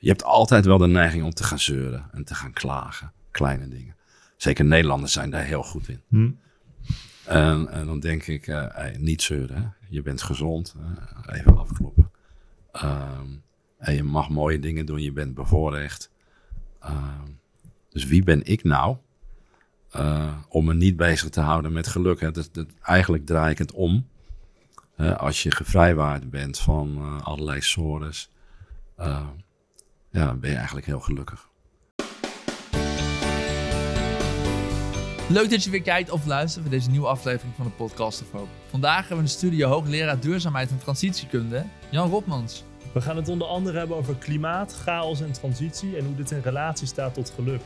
Je hebt altijd wel de neiging om te gaan zeuren en te gaan klagen. Kleine dingen. Zeker Nederlanders zijn daar heel goed in. Hm. En, en, dan denk ik, eh, niet zeuren. Je bent gezond. Even afkloppen. Um, en je mag mooie dingen doen. Je bent bevoorrecht. Ehm, dus wie ben ik nou eh, om me niet bezig te houden met geluk? Hè? Dat, dat, eigenlijk draai ik het om. als je gevrijwaard bent van eh, allerlei sores. Ehm, ja, dan ben je eigenlijk heel gelukkig. Leuk dat je weer kijkt of luistert voor deze nieuwe aflevering van de Podcast of Hope. Vandaag hebben we een studio hoogleraar duurzaamheid en transitiekunde, Jan Robmans. We gaan het onder andere hebben over klimaat, chaos en transitie en hoe dit in relatie staat tot geluk.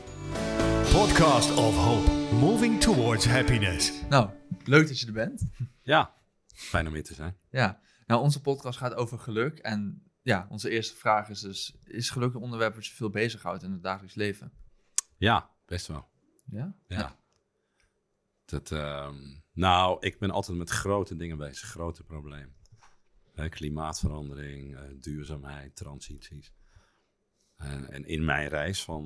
Podcast of Hope, moving towards happiness. Nou, leuk dat je er bent. Ja, fijn om hier te zijn. Ja, nou onze podcast gaat over geluk en ja, onze eerste vraag is dus, is geluk een onderwerp wat je veel bezighoudt in het dagelijks leven? Ja, best wel. Ja? Ja. Dat, ehm, nou, ik ben altijd met grote dingen bezig, grote problemen. klimaatverandering, eh, duurzaamheid, transities. En, en, in mijn reis van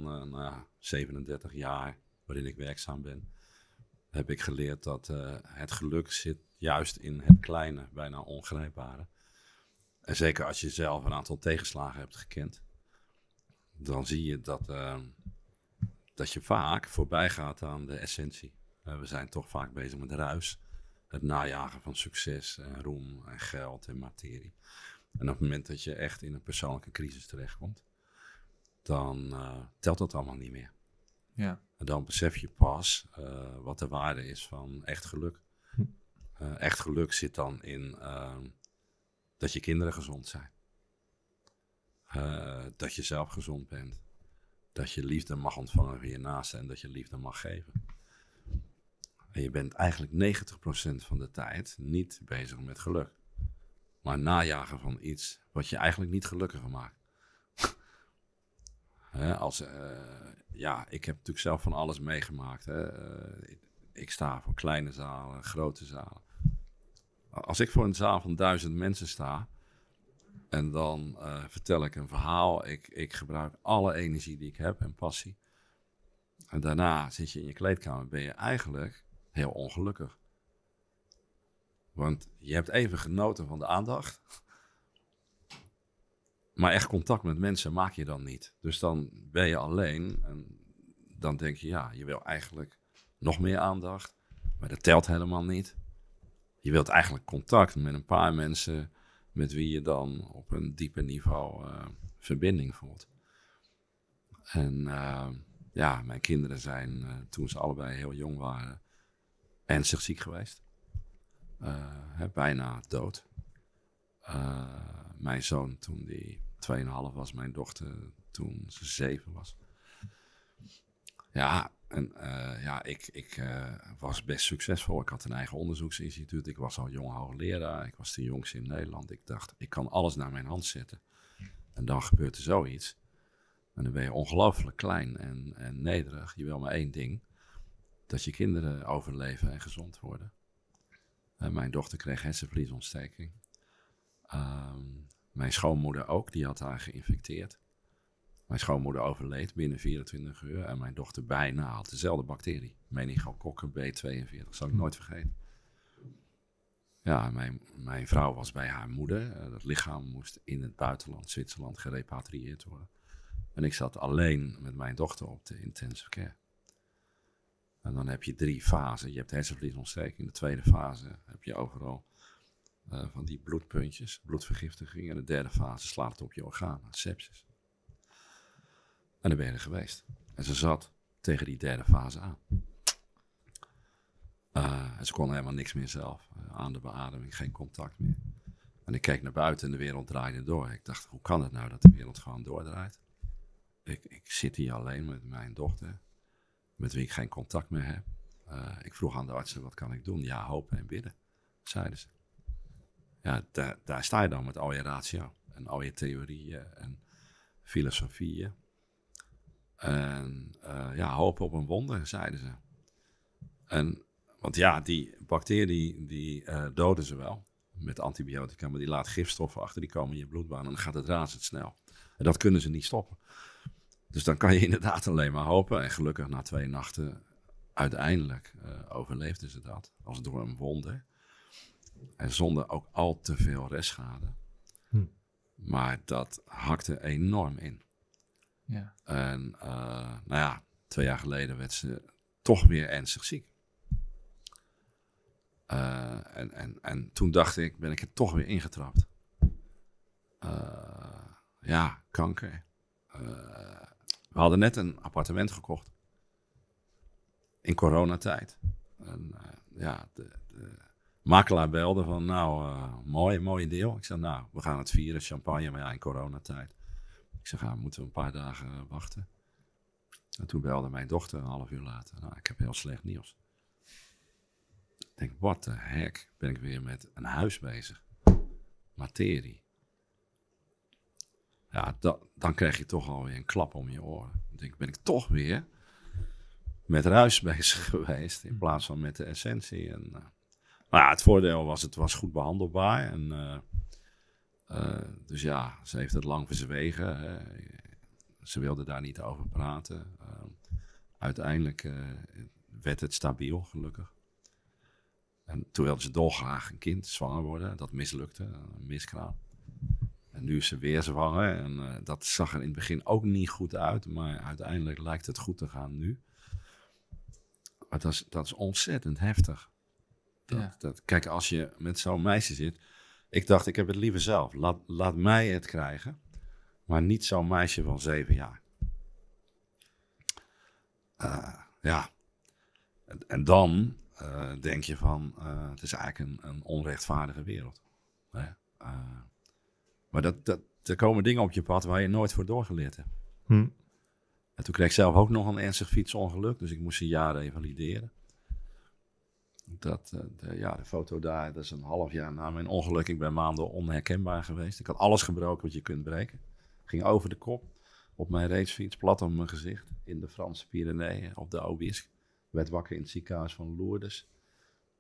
37 eh, nou, jaar, waarin ik werkzaam ben, heb ik geleerd dat eh, het geluk zit juist in het kleine, bijna ongrijpbare. En zeker als je zelf een aantal tegenslagen hebt gekend, dan zie je dat, ehm, dat je vaak voorbij gaat aan de essentie. Eh, we zijn toch vaak bezig met ruis, het najagen van succes en roem en geld en materie. En op het moment dat je echt in een persoonlijke crisis terechtkomt, dan eh, telt dat allemaal niet meer. Ja. En dan besef je pas eh, wat de waarde is van echt geluk. Hm. echt geluk zit dan in ehm, dat je kinderen gezond zijn. Eh, dat je zelf gezond bent. Dat je liefde mag ontvangen van je naasten en dat je liefde mag geven. En je bent eigenlijk 90% van de tijd niet bezig met geluk. Maar najagen van iets wat je eigenlijk niet gelukkiger maakt. als, eh, ja, ik heb natuurlijk zelf van alles meegemaakt. Hè. Eh, ik, ik, sta voor kleine zalen, grote zalen als ik voor een zaal van duizend mensen sta en dan eh, vertel ik een verhaal, ik, ik gebruik alle energie die ik heb en passie. En daarna zit je in je kleedkamer, ben je eigenlijk heel ongelukkig. Want je hebt even genoten van de aandacht. Maar echt contact met mensen maak je dan niet. Dus dan ben je alleen en dan denk je, ja, je wil eigenlijk nog meer aandacht. Maar dat telt helemaal niet je wilt eigenlijk contact met een paar mensen met wie je dan op een dieper niveau eh, verbinding voelt. En eh, ja, mijn kinderen zijn eh, toen ze allebei heel jong waren ernstig ziek geweest. Hè, bijna dood. mijn zoon toen die 2,5 was, mijn dochter toen ze 7 was. Ja, en eh, ja, ik, ik eh, was best succesvol. Ik had een eigen onderzoeksinstituut. Ik was al jong hoogleraar. Ik was de jongste in Nederland. Ik dacht, ik kan alles naar mijn hand zetten. En dan gebeurt er zoiets. En dan ben je ongelooflijk klein en, en nederig. Je wil maar één ding. Dat je kinderen overleven en gezond worden. mijn dochter kreeg hersenvliesontsteking. Ehm, mijn schoonmoeder ook, die had haar geïnfecteerd. Mijn schoonmoeder overleed binnen 24 uur en mijn dochter bijna had dezelfde bacterie. Meningokokken B42, zal ik hm. nooit vergeten. Ja, mijn, mijn vrouw was bij haar moeder. Eh, dat lichaam moest in het buitenland, Zwitserland, gerepatrieerd worden. En ik zat alleen met mijn dochter op de intensive care. En dan heb je drie fasen. Je hebt hersenvliesontsteking. In de tweede fase heb je overal eh, van die bloedpuntjes, bloedvergiftiging. En de derde fase slaat het op je organen, sepsis. En daar ben je geweest. En ze zat tegen die derde fase aan. Eh, en ze kon helemaal niks meer zelf. Eh, aan de beademing, geen contact meer. En ik keek naar buiten en de wereld draaide door. Ik dacht, hoe kan het nou dat de wereld gewoon doordraait? Ik, ik zit hier alleen met mijn dochter, met wie ik geen contact meer heb. Eh, ik vroeg aan de artsen, wat kan ik doen? Ja, hopen en bidden, zeiden ze. Ja, daar, daar sta je dan met al je ratio en al je theorieën en filosofieën. En eh, ja, hopen op een wonder, zeiden ze. En, want ja, die bacterie die uh, doden ze wel met antibiotica, maar die laat gifstoffen achter, die komen in je bloedbaan en dan gaat het razendsnel. En dat kunnen ze niet stoppen. Dus dan kan je inderdaad alleen maar hopen. En gelukkig na twee nachten, uiteindelijk eh, overleefden ze dat, als door een wonder. En zonder ook al te veel restschade. Hm. Maar dat hakte enorm in. Ja. En eh, nou ja, twee jaar geleden werd ze toch weer ernstig ziek. Eh, en, en, en toen dacht ik, ben ik er toch weer ingetrapt. Eh, ja, kanker. we hadden net een appartement gekocht. In coronatijd. En, ja, de, de, makelaar belde van, nou, mooi, mooi deel. Ik zei, nou, we gaan het vieren, champagne, maar ja, in coronatijd zeg, gaan ah, moeten we een paar dagen wachten. En toen belde mijn dochter een half uur later. Nou, ik heb heel slecht nieuws. Ik denk, wat de heck ben ik weer met een huis bezig. Materie. Ja, dan krijg je toch alweer een klap om je oren. Ik denk, ben ik toch weer met ruis bezig geweest in plaats van met de essentie. En, eh, maar het voordeel was, het was goed behandelbaar. En eh, eh, dus ja, ze heeft het lang verzwegen. ze wilde daar niet over praten. Ehm, uiteindelijk eh, werd het stabiel, gelukkig. En toen wilde ze dolgraag een kind zwanger worden. Dat mislukte, een miskraam. En nu is ze weer zwanger. En eh, dat zag er in het begin ook niet goed uit. Maar uiteindelijk lijkt het goed te gaan nu. Maar dat is, dat is ontzettend heftig. ja. dat, kijk, als je met zo'n meisje zit. Ik dacht, ik heb het liever zelf. Laat, laat mij het krijgen, maar niet zo'n meisje van zeven jaar. Eh, ja. En, dan eh, denk je van, eh, het is eigenlijk een, een onrechtvaardige wereld. maar dat, dat, er komen dingen op je pad waar je nooit voor doorgeleerd hebt. Hm. En toen kreeg ik zelf ook nog een ernstig fietsongeluk, dus ik moest een jaar revalideren dat, eh, de, ja, de foto daar, dat is een half jaar na mijn ongeluk. Ik ben maanden onherkenbaar geweest. Ik had alles gebroken wat je kunt breken. Ging over de kop, op mijn racefiets, plat op mijn gezicht. In de Franse Pyreneeën, op de Obisque. Werd wakker in het ziekenhuis van Lourdes.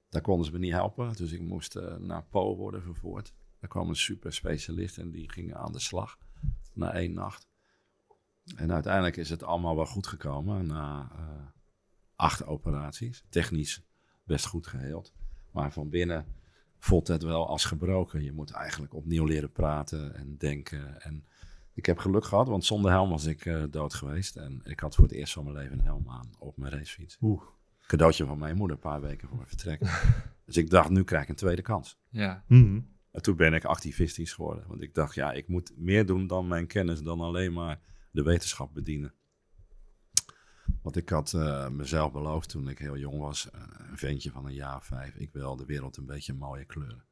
Daar konden ze me niet helpen, dus ik moest eh, naar Po worden vervoerd. Daar kwam een super specialist en die ging aan de slag na één nacht. En uiteindelijk is het allemaal wel goed gekomen na eh, acht operaties. Technisch best goed geheeld. Maar van binnen voelt het wel als gebroken. Je moet eigenlijk opnieuw leren praten en denken. En ik heb geluk gehad, want zonder helm was ik eh, dood geweest. En ik had voor het eerst van mijn leven een helm aan op mijn racefiets. Oeh. Cadeautje van mijn moeder, een paar weken voor mijn vertrek. dus ik dacht, nu krijg ik een tweede kans. Ja. Mhm. En toen ben ik activistisch geworden. Want ik dacht, ja, ik moet meer doen dan mijn kennis, dan alleen maar de wetenschap bedienen. Want ik had eh, mezelf beloofd toen ik heel jong was, eh, een ventje van een jaar of vijf, ik wil de wereld een beetje mooie kleuren.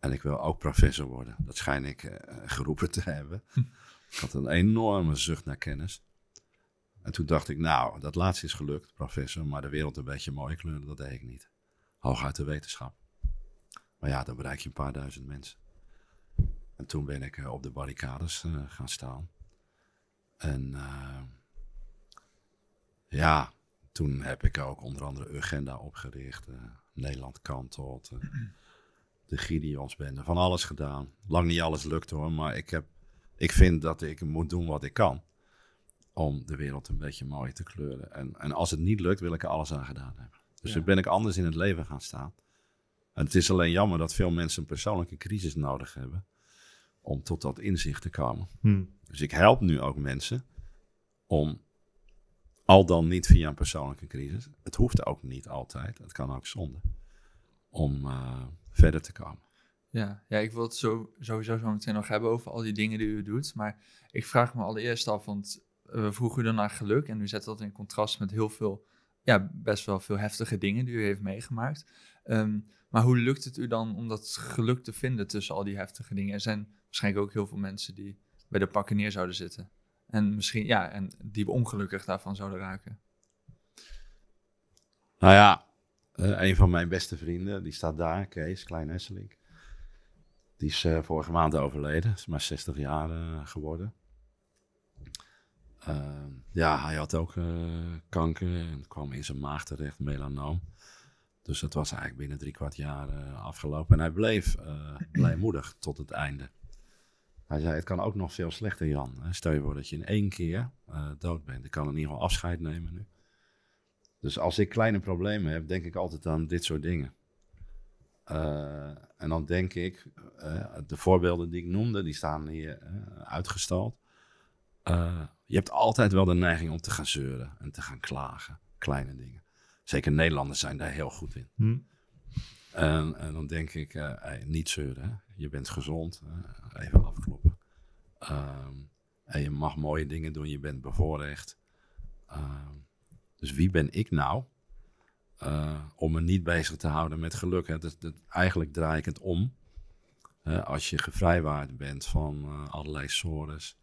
En ik wil ook professor worden. Dat schijn ik eh, geroepen te hebben. Hm. ik had een enorme zucht naar kennis. En toen dacht ik, nou, dat laatste is gelukt, professor, maar de wereld een beetje mooie kleuren, dat deed ik niet. Hooguit de wetenschap. Maar ja, dan bereik je een paar duizend mensen. En toen ben ik op de barricades gaan staan. En ja, toen heb ik ook onder andere agenda opgericht, uh, Nederland kantelt, eh, uh, de Gideonsbende, van alles gedaan. Lang niet alles lukt hoor, maar ik, heb, ik vind dat ik moet doen wat ik kan om de wereld een beetje mooi te kleuren. En, en als het niet lukt, wil ik er alles aan gedaan hebben. Dus ja. ben ik anders in het leven gaan staan. En het is alleen jammer dat veel mensen een persoonlijke crisis nodig hebben om tot dat inzicht te komen. Hmm. Dus ik help nu ook mensen om al dan niet via een persoonlijke crisis. Het hoeft ook niet altijd. Het kan ook zonde. Om eh, verder te komen. Ja, ja, ik wil het zo, sowieso zo meteen nog hebben over al die dingen die u doet. Maar ik vraag me allereerst af, want we vroegen u dan naar geluk. En u zet dat in contrast met heel veel, ja, best wel veel heftige dingen die u heeft meegemaakt. Ehm, maar hoe lukt het u dan om dat geluk te vinden tussen al die heftige dingen? Er zijn waarschijnlijk ook heel veel mensen die bij de pakken neer zouden zitten. En misschien, ja, en die ongelukkig daarvan zouden raken. Nou ja, eh, een van mijn beste vrienden, die staat daar, Kees Klein Hesselink. Die is eh, vorige maand overleden, is maar 60 jaar eh, geworden. Ehm, ja, hij had ook kanker en kwam in zijn maag terecht, melanoom. Dus dat was eigenlijk binnen drie kwart jaar afgelopen. En hij bleef blijmoedig tot het einde. Hij zei, het kan ook nog veel slechter, Jan. Stel je voor dat je in één keer eh, dood bent. Ik kan in ieder geval afscheid nemen nu. Dus als ik kleine problemen heb, denk ik altijd aan dit soort dingen. Eh, en dan denk ik, eh, de voorbeelden die ik noemde, die staan hier uitgestald. je hebt altijd wel de neiging om te gaan zeuren en te gaan klagen. Kleine dingen. Zeker Nederlanders zijn daar heel goed in. Hmm. En, en, dan denk ik, eh, niet zeuren. Je bent gezond. Even afkloppen. Ehm, en je mag mooie dingen doen. Je bent bevoorrecht. Ehm, dus wie ben ik nou eh, om me niet bezig te houden met geluk? Hè? Dat, dat, eigenlijk draai ik het om. als je gevrijwaard bent van eh, allerlei sores,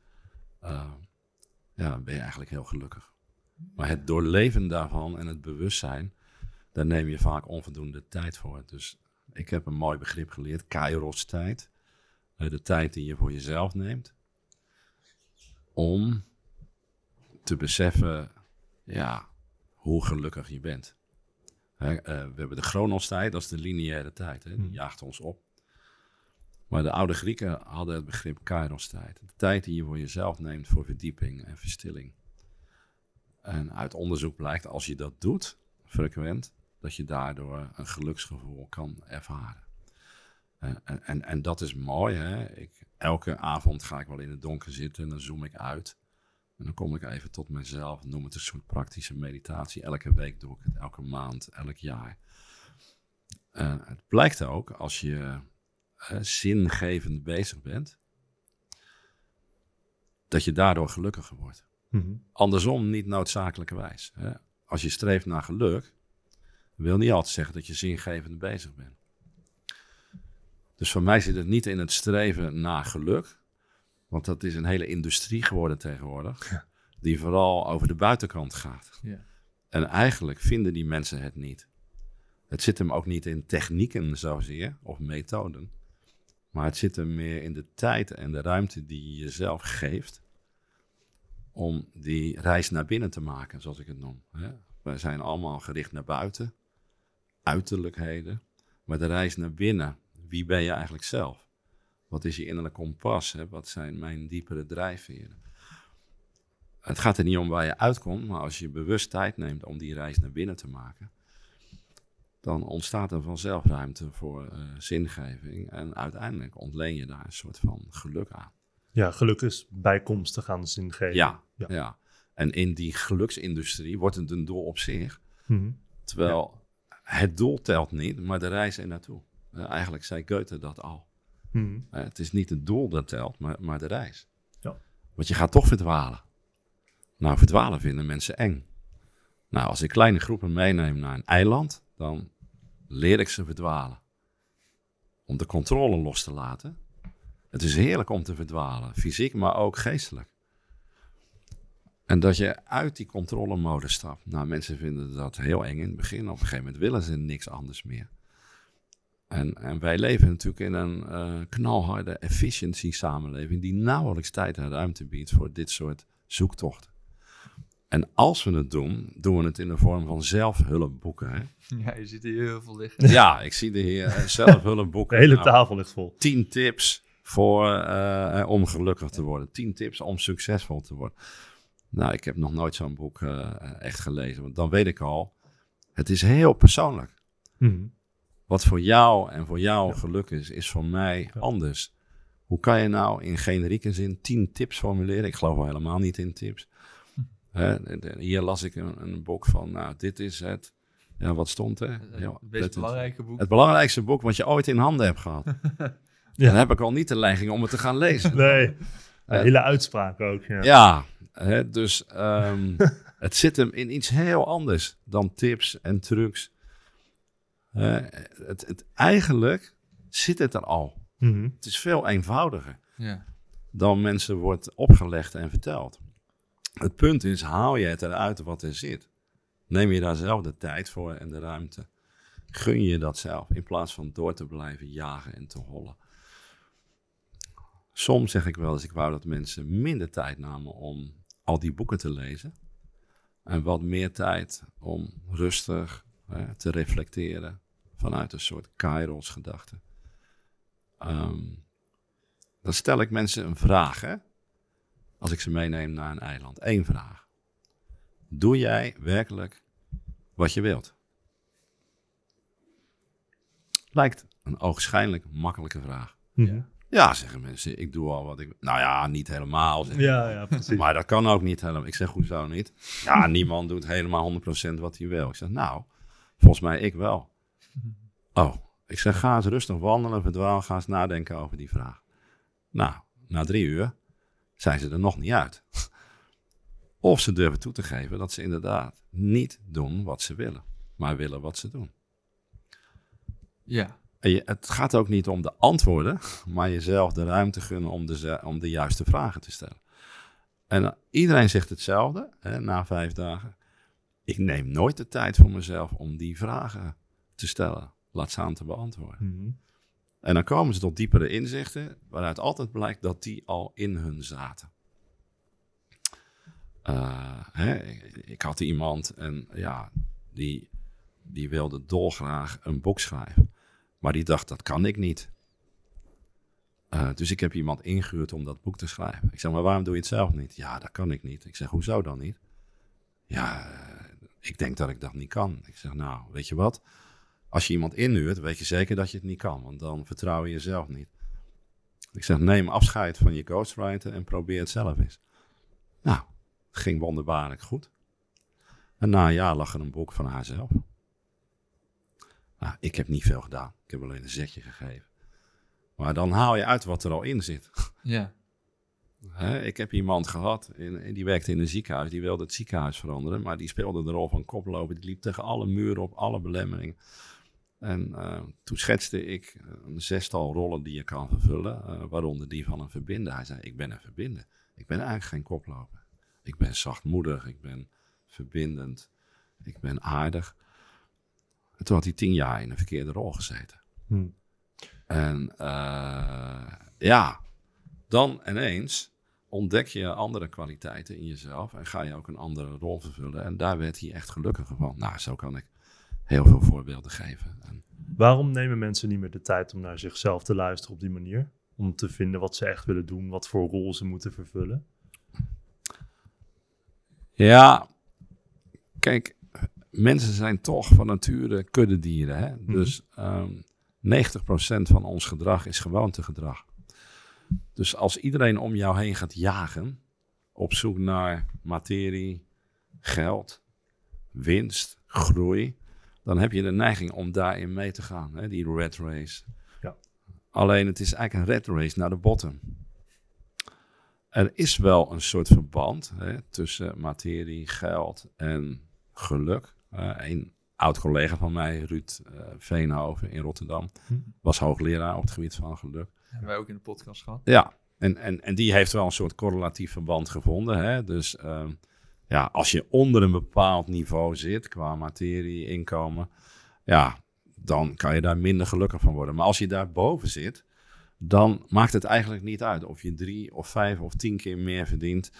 ja, ben je eigenlijk heel gelukkig. Maar het doorleven daarvan en het bewustzijn daar neem je vaak onvoldoende tijd voor. Dus ik heb een mooi begrip geleerd, kairos tijd. Eh, de tijd die je voor jezelf neemt. Om te beseffen ja, hoe gelukkig je bent. Eh, we hebben de chronostijd, dat is de lineaire tijd. Die hmm. jaagt ons op. Maar de oude Grieken hadden het begrip kairos-tijd. De tijd die je voor jezelf neemt voor verdieping en verstilling. En uit onderzoek blijkt, als je dat doet, frequent, dat je daardoor een geluksgevoel kan ervaren. en, eh, eh, en, en, dat is mooi. Hè? Ik, elke avond ga ik wel in het donker zitten en dan zoom ik uit. En dan kom ik even tot mezelf, noem het een soort praktische meditatie. Elke week doe ik het, elke maand, elk jaar. Eh, het blijkt ook, als je uh, zingevend bezig bent, dat je daardoor gelukkiger wordt. Mhm. Andersom niet noodzakelijkerwijs. Hè? Als je streeft naar geluk, wil niet altijd zeggen dat je zingevend bezig bent. Dus voor mij zit het niet in het streven naar geluk. Want dat is een hele industrie geworden tegenwoordig. Die vooral over de buitenkant gaat. Ja. En eigenlijk vinden die mensen het niet. Het zit hem ook niet in technieken zozeer, of methoden. Maar het zit hem meer in de tijd en de ruimte die je jezelf geeft. Om die reis naar binnen te maken, zoals ik het noem. Wij zijn allemaal gericht naar buiten uiterlijkheden. Maar de reis naar binnen, wie ben je eigenlijk zelf? Wat is je innerlijk kompas? Wat zijn mijn diepere drijfveren? Het gaat er niet om waar je uitkomt, maar als je bewust tijd neemt om die reis naar binnen te maken, dan ontstaat er vanzelf ruimte voor eh, zingeving. En uiteindelijk ontleen je daar een soort van geluk aan. Ja, geluk is bijkomstig aan zingeving. Ja, ja. En in die geluksindustrie wordt het een doel op zich. Mhm. Terwijl het doel telt niet, maar de reis er naartoe. Eh, eigenlijk zei Goethe dat al. Hmm. Eh, het is niet het doel dat telt, maar, maar de reis. Want je gaat toch verdwalen. Nou, verdwalen vinden mensen eng. Nou, als ik kleine groepen meeneem naar een eiland, dan leer ik ze verdwalen. Om de controle los te laten. Het is heerlijk om te verdwalen, fysiek, maar ook geestelijk. En dat je uit die controlemodus stapt. Nou, mensen vinden dat heel eng in het begin. Op een gegeven moment willen ze niks anders meer. En, en wij leven natuurlijk in een eh, knalharde efficiëntie-samenleving die nauwelijks tijd en ruimte biedt voor dit soort zoektochten. En als we het doen, doen we het in de vorm van zelfhulpboeken. Ja, je ziet er heel veel liggen. Ja, ik zie er hier eh, zelfhulpboeken. De hele nou, tafel ligt vol. Tien tips voor, eh, om gelukkig te worden. Tien tips om succesvol te worden. Nou, ik heb nog nooit zo'n boek eh, eh, echt gelezen. Want dan weet ik al, het is heel persoonlijk. Mhm. Wat voor jou en voor jou geluk is, is voor mij anders. Hoe kan je nou in generieke zin tien tips formuleren? Ik geloof al helemaal niet in tips. Hm. hier las ik een, een, boek van, nou, dit is het. Ja, wat stond er? Het belangrijkste boek. Het belangrijkste boek wat je ooit in handen hebt gehad. ja. Dan heb ik al niet de leiding om het te gaan lezen. nee, hele uitspraak ook. ja Hè, dus ehm, het zit hem in iets heel anders dan tips en trucs. het, het, eigenlijk zit het er al. Mhm. Het is veel eenvoudiger ja. dan mensen wordt opgelegd en verteld. Het punt is, haal je het eruit wat er zit. Neem je daar zelf de tijd voor en de ruimte. Gun je dat zelf, in plaats van door te blijven jagen en te hollen. Soms zeg ik wel eens, ik wou dat mensen minder tijd namen om al die boeken te lezen. En wat meer tijd om rustig eh, te reflecteren vanuit een soort kairos gedachte. Ehm, dan stel ik mensen een vraag, hè? als ik ze meeneem naar een eiland. Eén vraag. Doe jij werkelijk wat je wilt? Lijkt een oogschijnlijk makkelijke vraag. Ja. Mhm. Ja, zeggen mensen, ik doe al wat ik... Nou ja, niet helemaal. Ja, ja, precies. Maar dat kan ook niet helemaal. Ik zeg, hoezo niet? Ja, niemand doet helemaal 100% wat hij wil. Ik zeg, nou, volgens mij ik wel. Mhm. Oh, ik zeg, ga eens rustig wandelen, verdwaal, ga eens nadenken over die vraag. Nou, na drie uur zijn ze er nog niet uit. Of ze durven toe te geven dat ze inderdaad niet doen wat ze willen, maar willen wat ze doen. Ja het gaat ook niet om de antwoorden, maar jezelf de ruimte gunnen om de, om de juiste vragen te stellen. En eh, iedereen zegt hetzelfde hè, na vijf dagen. Ik neem nooit de tijd voor mezelf om die vragen te stellen, laat staan te beantwoorden. Mhm. En dan komen ze tot diepere inzichten, waaruit altijd blijkt dat die al in hun zaten. Eh, hè, ik, had iemand en ja, die, die wilde dolgraag een boek schrijven. Maar die dacht, dat kan ik niet. Eh, dus ik heb iemand ingehuurd om dat boek te schrijven. Ik zeg, maar waarom doe je het zelf niet? Ja, dat kan ik niet. Ik zeg, hoezo dan niet? Ja, eh, ik denk dat ik dat niet kan. Ik zeg, nou, weet je wat? Als je iemand inhuurt, weet je zeker dat je het niet kan. Want dan vertrouw je jezelf niet. Ik zeg, neem afscheid van je ghostwriter en probeer het zelf eens. Nou, ging wonderbaarlijk goed. En na een jaar lag er een boek van haarzelf. Nou, ik heb niet veel gedaan. Ik heb alleen een zetje gegeven. Maar dan haal je uit wat er al in zit. Ja. ik heb iemand gehad, in, die werkte in een ziekenhuis, die wilde het ziekenhuis veranderen, maar die speelde de rol van koploper. Die liep tegen alle muren op, alle belemmeringen. En eh, toen schetste ik een zestal rollen die je kan vervullen, eh, waaronder die van een verbinder. Hij zei, ik ben een verbinder. Ik ben eigenlijk geen koploper. Ik ben zachtmoedig, ik ben verbindend, ik ben aardig. En toen had hij tien jaar in een verkeerde rol gezeten. Hmm. En eh, ja, dan ineens ontdek je andere kwaliteiten in jezelf en ga je ook een andere rol vervullen. En daar werd hij echt gelukkiger van. Nou, zo kan ik heel veel voorbeelden geven. En... Waarom nemen mensen niet meer de tijd om naar zichzelf te luisteren op die manier? Om te vinden wat ze echt willen doen, wat voor rol ze moeten vervullen? Ja, kijk, mensen zijn toch van nature kuddedieren. Hè? Mhm. Dus um, ehm, 90% van ons gedrag is gewoontegedrag. Dus als iedereen om jou heen gaat jagen, op zoek naar materie, geld, winst, groei, dan heb je de neiging om daarin mee te gaan, hè? die red race. Ja. Alleen het is eigenlijk een red race naar de bottom. Er is wel een soort verband hè, tussen materie, geld en geluk. Eh, een oud collega van mij, Ruud eh, Veenhoven in Rotterdam, hm. was hoogleraar op het gebied van geluk. Hebben wij ook in de podcast gehad? Ja, en, en, en die heeft wel een soort correlatief verband gevonden. Hè? Dus ehm, ja, als je onder een bepaald niveau zit qua materie, inkomen, ja, dan kan je daar minder gelukkig van worden. Maar als je daar boven zit, dan maakt het eigenlijk niet uit of je drie of vijf of tien keer meer verdient.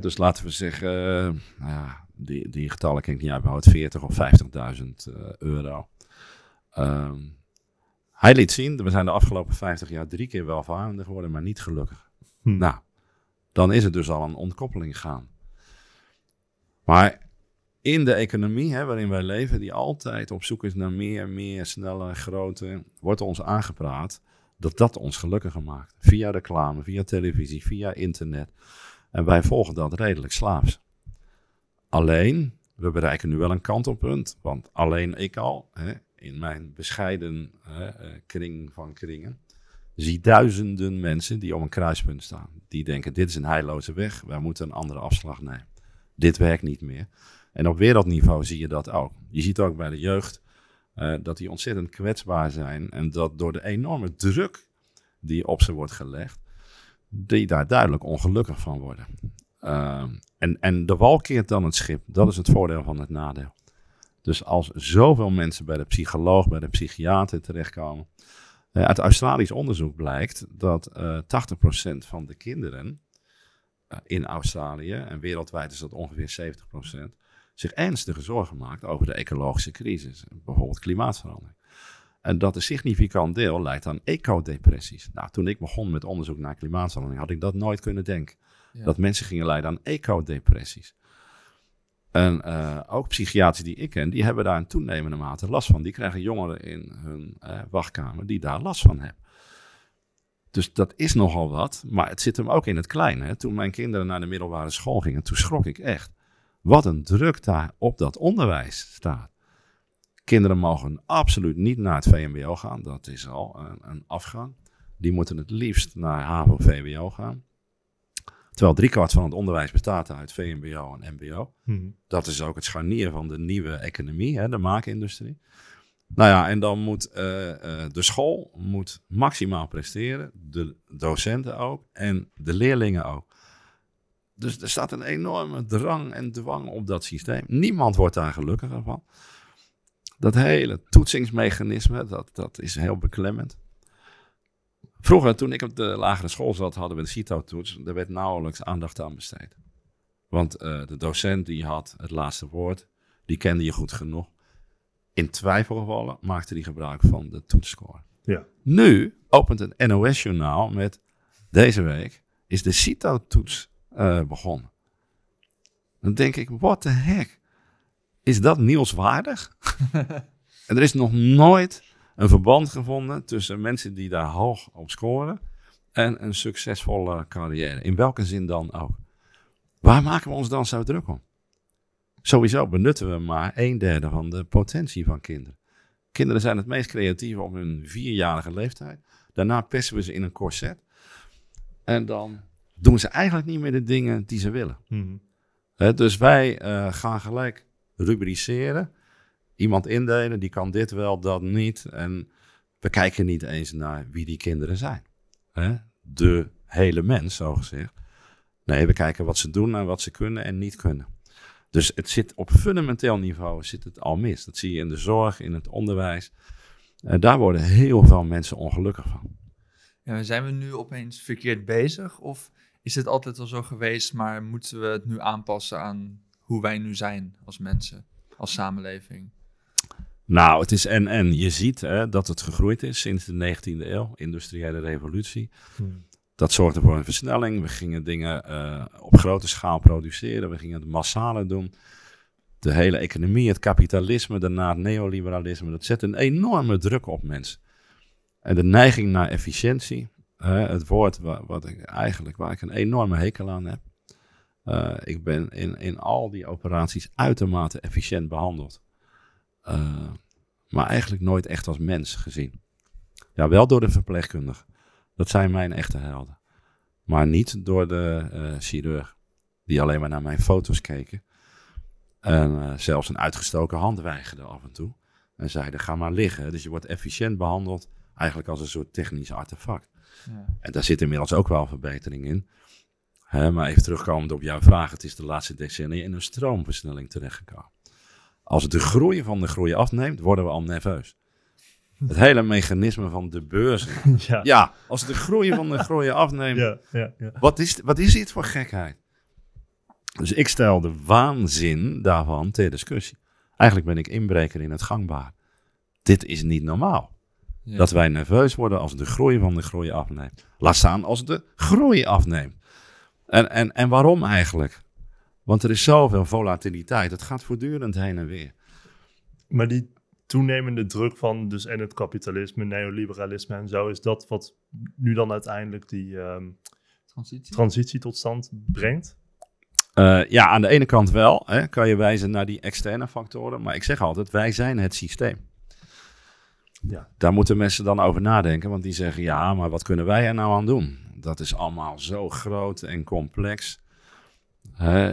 Dus laten we zeggen, eh, nou ja, die, die getallen ken ik niet uit mijn hoofd, 40 of 50.000 eh, euro. Ehm, hij liet zien, we zijn de afgelopen 50 jaar drie keer welvarender geworden, maar niet gelukkig. Hmm. Nou, dan is het dus al een ontkoppeling gaan. Maar in de economie hè, waarin wij leven, die altijd op zoek is naar meer, meer, sneller, groter, wordt ons aangepraat dat dat ons gelukkiger maakt. Via reclame, via televisie, via internet. En wij volgen dat redelijk slaaps. Alleen, we bereiken nu wel een kantelpunt, want alleen ik al, hè, in mijn bescheiden eh, kring van kringen, zie duizenden mensen die op een kruispunt staan. Die denken, dit is een heilloze weg, wij moeten een andere afslag nemen. Dit werkt niet meer. En op wereldniveau zie je dat ook. Je ziet ook bij de jeugd eh, dat die ontzettend kwetsbaar zijn en dat door de enorme druk die op ze wordt gelegd, die daar duidelijk ongelukkig van worden. Ehm, en, en de wal keert dan het schip. Dat is het voordeel van het nadeel. Dus als zoveel mensen bij de psycholoog, bij de psychiater terechtkomen. Eh, uit Australisch onderzoek blijkt dat uh, eh, 80% van de kinderen eh, in Australië, en wereldwijd is dat ongeveer 70%, zich ernstige zorgen maakt over de ecologische crisis, bijvoorbeeld klimaatverandering. En dat een significant deel leidt aan ecodepressies. Nou, toen ik begon met onderzoek naar klimaatverandering, had ik dat nooit kunnen denken. Dat mensen gingen lijden aan ecodepressies. En eh, ook psychiaters die ik ken, die hebben daar in toenemende mate last van. Die krijgen jongeren in hun eh, wachtkamer die daar last van hebben. Dus dat is nogal wat, maar het zit hem ook in het kleine. Toen mijn kinderen naar de middelbare school gingen, toen schrok ik echt. Wat een druk daar op dat onderwijs staat. Kinderen mogen absoluut niet naar het VMBO gaan, dat is al een, een afgang. Die moeten het liefst naar HAVO-VWO gaan. Terwijl driekwart van het onderwijs bestaat uit VMBO en MBO. Hmm. Dat is ook het scharnier van de nieuwe economie, hè, de maakindustrie. Nou ja, en dan moet eh, eh, de school moet maximaal presteren, de docenten ook en de leerlingen ook. Dus er staat een enorme drang en dwang op dat systeem. Niemand wordt daar gelukkiger van. Dat hele toetsingsmechanisme, dat, dat is heel beklemmend. Vroeger, toen ik op de lagere school zat, hadden we de CITO-toets. Daar werd nauwelijks aandacht aan besteed. Want eh, de docent die had het laatste woord, die kende je goed genoeg. In twijfelgevallen maakte hij gebruik van de toetsscore. Ja. Nu opent het NOS-journaal met deze week is de CITO-toets eh, begonnen. Dan denk ik, what the heck? Is dat nieuwswaardig? en er is nog nooit een verband gevonden tussen mensen die daar hoog op scoren en een succesvolle carrière. In welke zin dan ook. Waar maken we ons dan zo druk om? Sowieso benutten we maar een derde van de potentie van kinderen. Kinderen zijn het meest creatief op hun vierjarige leeftijd. Daarna persen we ze in een corset. En dan doen ze eigenlijk niet meer de dingen die ze willen. Mhm. dus wij eh, gaan gelijk rubriceren iemand indelen, die kan dit wel, dat niet. En we kijken niet eens naar wie die kinderen zijn. Hè? De hele mens, zo gezegd. Nee, we kijken wat ze doen en wat ze kunnen en niet kunnen. Dus het zit op fundamenteel niveau zit het al mis. Dat zie je in de zorg, in het onderwijs. Uh, daar worden heel veel mensen ongelukkig van. zijn we nu opeens verkeerd bezig? Of is het altijd al zo geweest, maar moeten we het nu aanpassen aan hoe wij nu zijn als mensen, als samenleving? Nou, het is en en. Je ziet hè, dat het gegroeid is sinds de 19e eeuw, industriële revolutie. Hmm. Dat zorgde voor een versnelling. We gingen dingen eh, op grote schaal produceren. We gingen het massale doen. De hele economie, het kapitalisme, daarna het neoliberalisme, dat zet een enorme druk op mensen. En de neiging naar efficiëntie, het woord wat, ik eigenlijk, waar ik een enorme hekel aan heb. Eh, ik ben in, in al die operaties uitermate efficiënt behandeld. Eh, maar eigenlijk nooit echt als mens gezien. Ja, wel door de verpleegkundige. Dat zijn mijn echte helden. Maar niet door de eh, chirurg, die alleen maar naar mijn foto's keken. En eh, zelfs een uitgestoken hand weigerde af en toe. En zeiden: ga maar liggen. Dus je wordt efficiënt behandeld, eigenlijk als een soort technisch artefact. Ja. En daar zit inmiddels ook wel verbetering in. Hè, maar even terugkomend op jouw vraag: het is de laatste decennia in een stroomversnelling terechtgekomen. Als de groei van de groei afneemt, worden we al nerveus. Het hele mechanisme van de beurs. Ja. ja, als de groei van de groei afneemt. Ja, ja, wat, is, wat is dit voor gekheid? Dus ik stel de waanzin daarvan ter discussie. Eigenlijk ben ik inbreker in het gangbaar. Dit is niet normaal. Dat wij nerveus worden als de groei van de groei afneemt. Laat staan als de groei afneemt. En, en, en waarom eigenlijk? Want er is zoveel volatiliteit. Het gaat voortdurend heen en weer. Maar die toenemende druk van dus en het kapitalisme, neoliberalisme en zo, is dat wat nu dan uiteindelijk die ehm, transitie. transitie tot stand brengt? Eh, ja, aan de ene kant wel, hè, kan je wijzen naar die externe factoren. Maar ik zeg altijd, wij zijn het systeem. Ja. Daar moeten mensen dan over nadenken, want die zeggen, ja, maar wat kunnen wij er nou aan doen? Dat is allemaal zo groot en complex. Eh,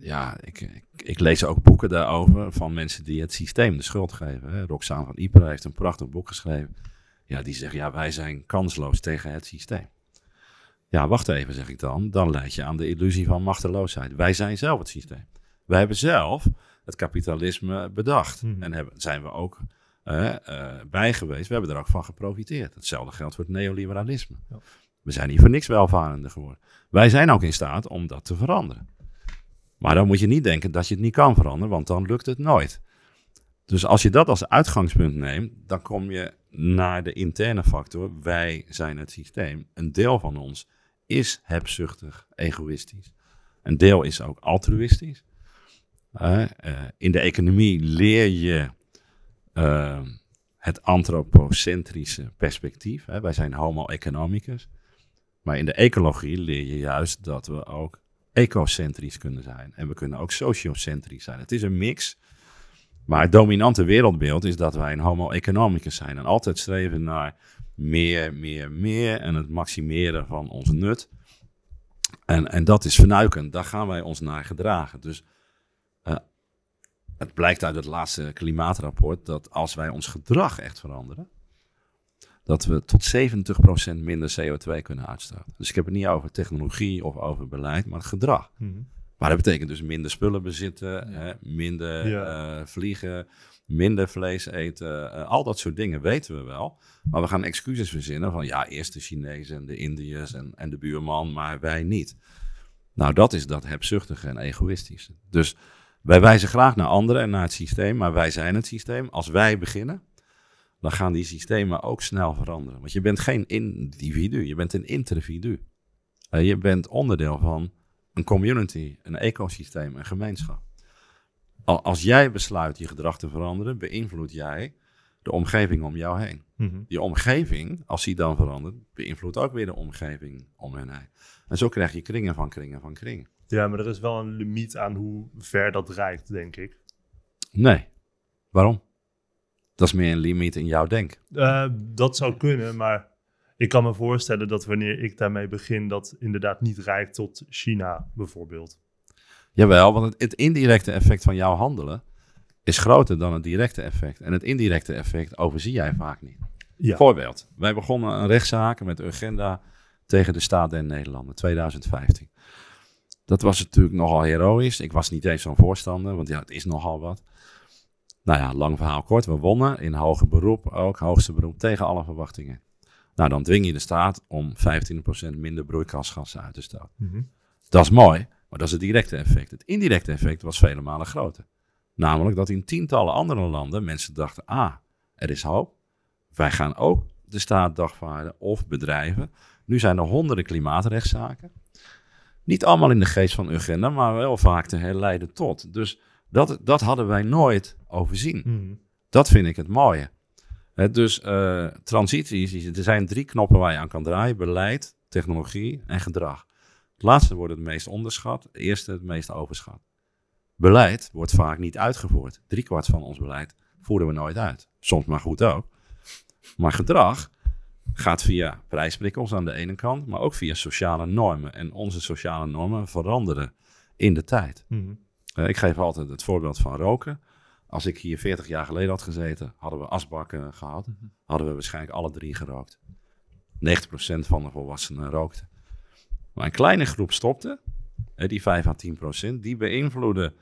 ja, ik, ik, lees ook boeken daarover van mensen die het systeem de schuld geven. Hè. Roxane van Ypres heeft een prachtig boek geschreven. Ja, die zegt, ja, wij zijn kansloos tegen het systeem. Ja, wacht even, zeg ik dan. Dan leid je aan de illusie van machteloosheid. Wij zijn zelf het systeem. Wij hebben zelf het kapitalisme bedacht. Hmm. En hebben, zijn we ook uh, eh, bij geweest. We hebben er ook van geprofiteerd. Hetzelfde geldt voor het neoliberalisme. Ja. We zijn hier voor niks welvarender geworden. Wij zijn ook in staat om dat te veranderen. Maar dan moet je niet denken dat je het niet kan veranderen, want dan lukt het nooit. Dus als je dat als uitgangspunt neemt, dan kom je naar de interne factor. Wij zijn het systeem. Een deel van ons is hebzuchtig, egoïstisch. Een deel is ook altruïstisch. Eh, in de economie leer je eh, het antropocentrische perspectief. Wij zijn homo economicus. Maar in de ecologie leer je juist dat we ook ecocentrisch kunnen zijn. En we kunnen ook sociocentrisch zijn. Het is een mix. Maar het dominante wereldbeeld is dat wij een homo economicus zijn. En altijd streven naar meer, meer, meer. En het maximeren van ons nut. En, en dat is vernuikend. Daar gaan wij ons naar gedragen. Dus eh, het blijkt uit het laatste klimaatrapport dat als wij ons gedrag echt veranderen dat we tot 70% minder CO2 kunnen uitstoten. Dus ik heb het niet over technologie of over beleid, maar gedrag. Mhm. Maar dat betekent dus minder spullen bezitten, hè, minder eh, vliegen, minder vlees eten. Eh, al dat soort dingen weten we wel. Maar we gaan excuses verzinnen van ja, eerst de Chinezen en de Indiërs en, en de buurman, maar wij niet. Nou, dat is dat hebzuchtige en egoïstische. Dus wij wijzen graag naar anderen en naar het systeem, maar wij zijn het systeem. Als wij beginnen, dan gaan die systemen ook snel veranderen. Want je bent geen individu, je bent een intervidu. Uh, eh, je bent onderdeel van een community, een ecosysteem, een gemeenschap. Als jij besluit je gedrag te veranderen, beïnvloed jij de omgeving om jou heen. Mm Die omgeving, als die dan verandert, beïnvloedt ook weer de omgeving om hen heen. En zo krijg je kringen van kringen van kringen. Ja, maar er is wel een limiet aan hoe ver dat reikt, denk ik. Nee. Waarom? Dat is meer een limiet in jouw denk. Eh, dat zou kunnen, maar ik kan me voorstellen dat wanneer ik daarmee begin, dat inderdaad niet reikt tot China bijvoorbeeld. Jawel, want het, het indirecte effect van jouw handelen is groter dan het directe effect. En het indirecte effect overzie jij vaak niet. Ja. Voorbeeld, wij begonnen een rechtszaak met Urgenda tegen de staat der Nederlanden, 2015. Dat was natuurlijk nogal heroïs. Ik was niet eens zo'n voorstander, want ja, het is nogal wat. Nou ja, lang verhaal kort. We wonnen in hoger beroep ook, hoogste beroep, tegen alle verwachtingen. Nou, dan dwing je de staat om 15% minder broeikasgassen uit te stoten. Mhm. Dat is mooi, maar dat is het directe effect. Het indirecte effect was vele malen groter. Namelijk dat in tientallen andere landen mensen dachten: ah, er is hoop. Wij gaan ook de staat dagvaarden of bedrijven. Nu zijn er honderden klimaatrechtszaken. Niet allemaal in de geest van agenda, maar wel vaak te herleiden tot. Dus dat, dat hadden wij nooit overzien. Hmm. Dat vind ik het mooie. dus eh, transities, er zijn drie knoppen waar je aan kan draaien: beleid, technologie en gedrag. Het laatste wordt het meest onderschat, het eerste het meest overschat. Beleid wordt vaak niet uitgevoerd. Driekwart van ons beleid voeren we nooit uit. Soms maar goed ook. Maar gedrag gaat via prijsprikkels aan de ene kant, maar ook via sociale normen. En onze sociale normen veranderen in de tijd. Mm eh, ik geef altijd het voorbeeld van roken. Als ik hier 40 jaar geleden had gezeten, hadden we asbakken gehad. Mhm. Hadden we waarschijnlijk alle drie gerookt. 90% van de volwassenen rookte. Maar een kleine groep stopte, die 5 à 10%, die beïnvloedde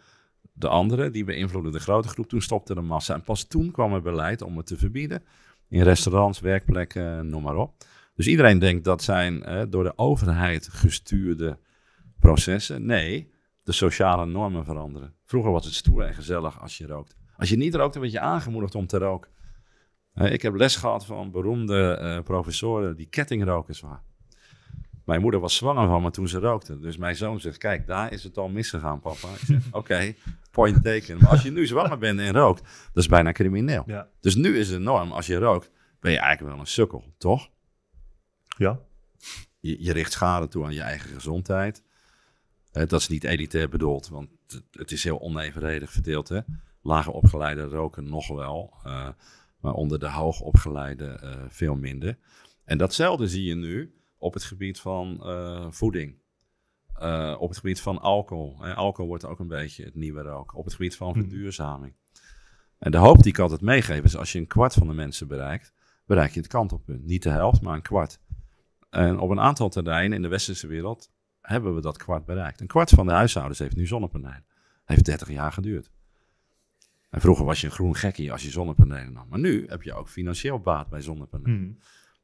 de anderen, die beïnvloedde de grote groep. Toen stopte de massa. En pas toen kwam er beleid om het te verbieden. In restaurants, werkplekken, noem maar op. Dus iedereen denkt dat zijn door de overheid gestuurde processen. Nee, de sociale normen veranderen. Vroeger was het stoer en gezellig als je rookt. Als je niet rookte, werd je aangemoedigd om te roken. Eh, ik heb les gehad van beroemde eh, professoren die kettingrokers waren. Mijn moeder was zwanger van me toen ze rookte. Dus mijn zoon zegt, kijk, daar is het al misgegaan, papa. Ik zeg, oké, point taken. Maar als je nu zwanger bent en rookt, dat is bijna crimineel. Ja. Dus nu is de norm, als je rookt, ben je eigenlijk wel een sukkel, toch? Ja. Je, je richt schade toe aan je eigen gezondheid. Eh, dat is niet elitair bedoeld, want het, is heel onevenredig verdeeld. Hè? Lager opgeleide roken nog wel, eh, maar onder de hoog opgeleide eh, veel minder. En datzelfde zie je nu op het gebied van voeding. op het gebied van alcohol. Hè? Alcohol wordt ook een beetje het nieuwe roken. Op het gebied van hmm. verduurzaming. En de hoop die ik altijd meegeef is: als je een kwart van de mensen bereikt, bereik je het kantelpunt. Niet de helft, maar een kwart. En op een aantal terreinen in de westerse wereld hebben we dat kwart bereikt. Een kwart van de huishoudens heeft nu zonnepanelen. Heeft 30 jaar geduurd. En vroeger was je een groen gekkie als je zonnepanelen nam. Maar nu heb je ook financieel baat bij zonnepanelen. Hmm.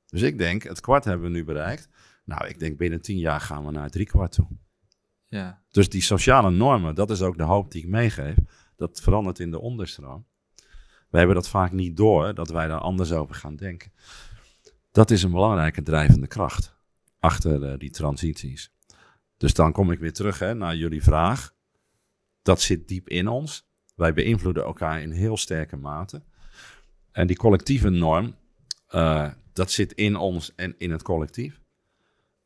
Dus ik denk, het kwart hebben we nu bereikt. Nou, ik denk binnen tien jaar gaan we naar drie kwart toe. Ja. Dus die sociale normen, dat is ook de hoop die ik meegeef. Dat verandert in de onderstroom. We hebben dat vaak niet door, dat wij daar anders over gaan denken. Dat is een belangrijke drijvende kracht achter eh, die transities. Dus dan kom ik weer terug hè, naar jullie vraag. Dat zit diep in ons. Wij beïnvloeden elkaar in heel sterke mate. En die collectieve norm, eh, dat zit in ons en in het collectief.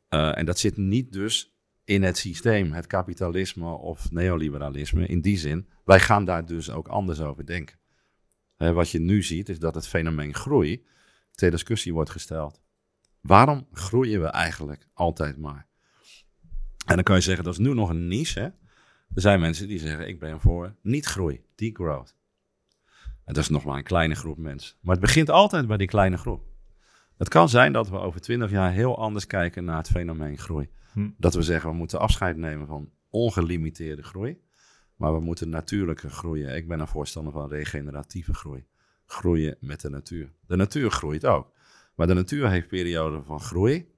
Eh, en dat zit niet dus in het systeem, het kapitalisme of neoliberalisme. In die zin, wij gaan daar dus ook anders over denken. wat je nu ziet, is dat het fenomeen groei ter discussie wordt gesteld. Waarom groeien we eigenlijk altijd maar? En dan kan je zeggen, dat is nu nog een niche. Er zijn mensen die zeggen, ik ben voor niet groei, degrowth. En dat is nog maar een kleine groep mensen. Maar het begint altijd bij die kleine groep. Het kan zijn dat we over twintig jaar heel anders kijken naar het fenomeen groei. Hm. Dat we zeggen, we moeten afscheid nemen van ongelimiteerde groei. Maar we moeten natuurlijke groeien. Ik ben een voorstander van regeneratieve groei. Groeien met de natuur. De natuur groeit ook. Maar de natuur heeft perioden van groei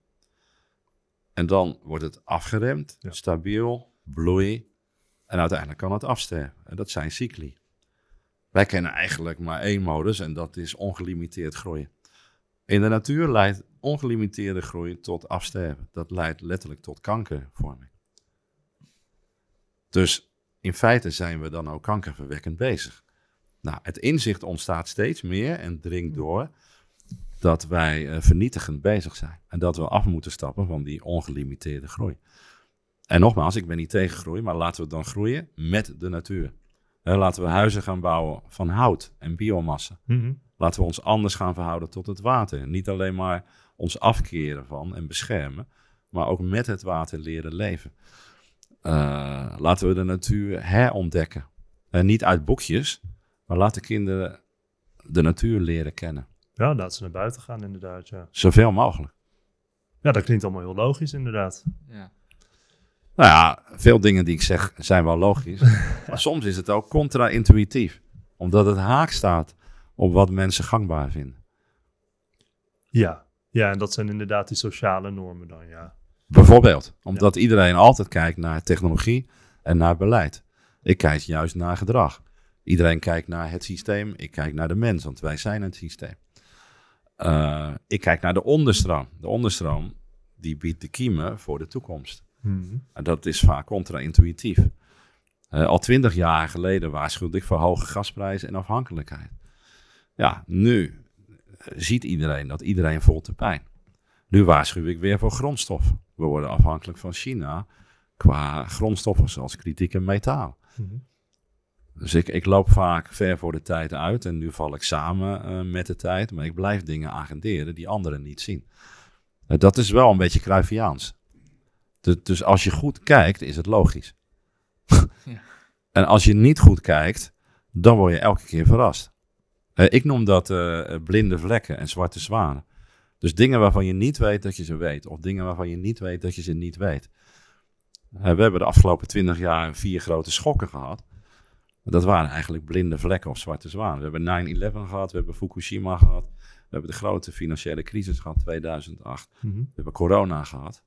en dan wordt het afgeremd, stabiel, bloei. En uiteindelijk kan het afsterven. En dat zijn cycli. Wij kennen eigenlijk maar één modus en dat is ongelimiteerd groeien. In de natuur leidt ongelimiteerde groei tot afsterven. Dat leidt letterlijk tot kankervorming. Dus in feite zijn we dan ook kankerverwekkend bezig. Nou, het inzicht ontstaat steeds meer en dringt hm. door dat wij eh, vernietigend bezig zijn. En dat we af moeten stappen van die ongelimiteerde groei. En nogmaals, ik ben niet tegen groei, maar laten we dan groeien met de natuur. laten we huizen gaan bouwen van hout en biomassa. Mhm. Laten we ons anders gaan verhouden tot het water. Niet alleen maar ons afkeren van en beschermen, maar ook met het water leren leven. Eh, laten we de natuur herontdekken. En eh, niet uit boekjes, maar laten kinderen de natuur leren kennen. Ja, laat ze naar buiten gaan inderdaad, ja. Zoveel mogelijk. Ja, dat klinkt allemaal heel logisch inderdaad. Ja. Nou ja, veel dingen die ik zeg zijn wel logisch. maar soms is het ook contra-intuïtief. Omdat het haak staat op wat mensen gangbaar vinden. Ja, ja en dat zijn inderdaad die sociale normen dan, ja. Bijvoorbeeld, omdat iedereen altijd kijkt naar technologie en naar beleid. Ik kijk juist naar gedrag. Iedereen kijkt naar het systeem, ik kijk naar de mens, want wij zijn het systeem. Eh, ik kijk naar de onderstroom. De onderstroom die biedt de kiemen voor de toekomst. Hmm. En dat is vaak contra-intuïtief. Eh, al twintig jaar geleden waarschuwde ik voor hoge gasprijzen en afhankelijkheid. Ja, nu eh, ziet iedereen dat iedereen voelt de pijn. Nu waarschuw ik weer voor grondstof. We worden afhankelijk van China qua grondstoffen zoals kritiek en metaal. Mm dus ik, ik loop vaak ver voor de tijd uit en nu val ik samen eh, met de tijd, maar ik blijf dingen agenderen die anderen niet zien. Eh, dat is wel een beetje Cruyffiaans. Dus, dus als je goed kijkt, is het logisch. ja. En als je niet goed kijkt, dan word je elke keer verrast. Eh, ik noem dat blinde vlekken en zwarte zwanen. Dus dingen waarvan je niet weet dat je ze weet, of dingen waarvan je niet weet dat je ze niet weet. we hebben de afgelopen twintig jaar vier grote schokken gehad dat waren eigenlijk blinde vlekken of zwarte zwanen. We hebben 9-11 gehad, we hebben Fukushima gehad. We hebben de grote financiële crisis gehad, 2008. Mhm. We hebben corona gehad.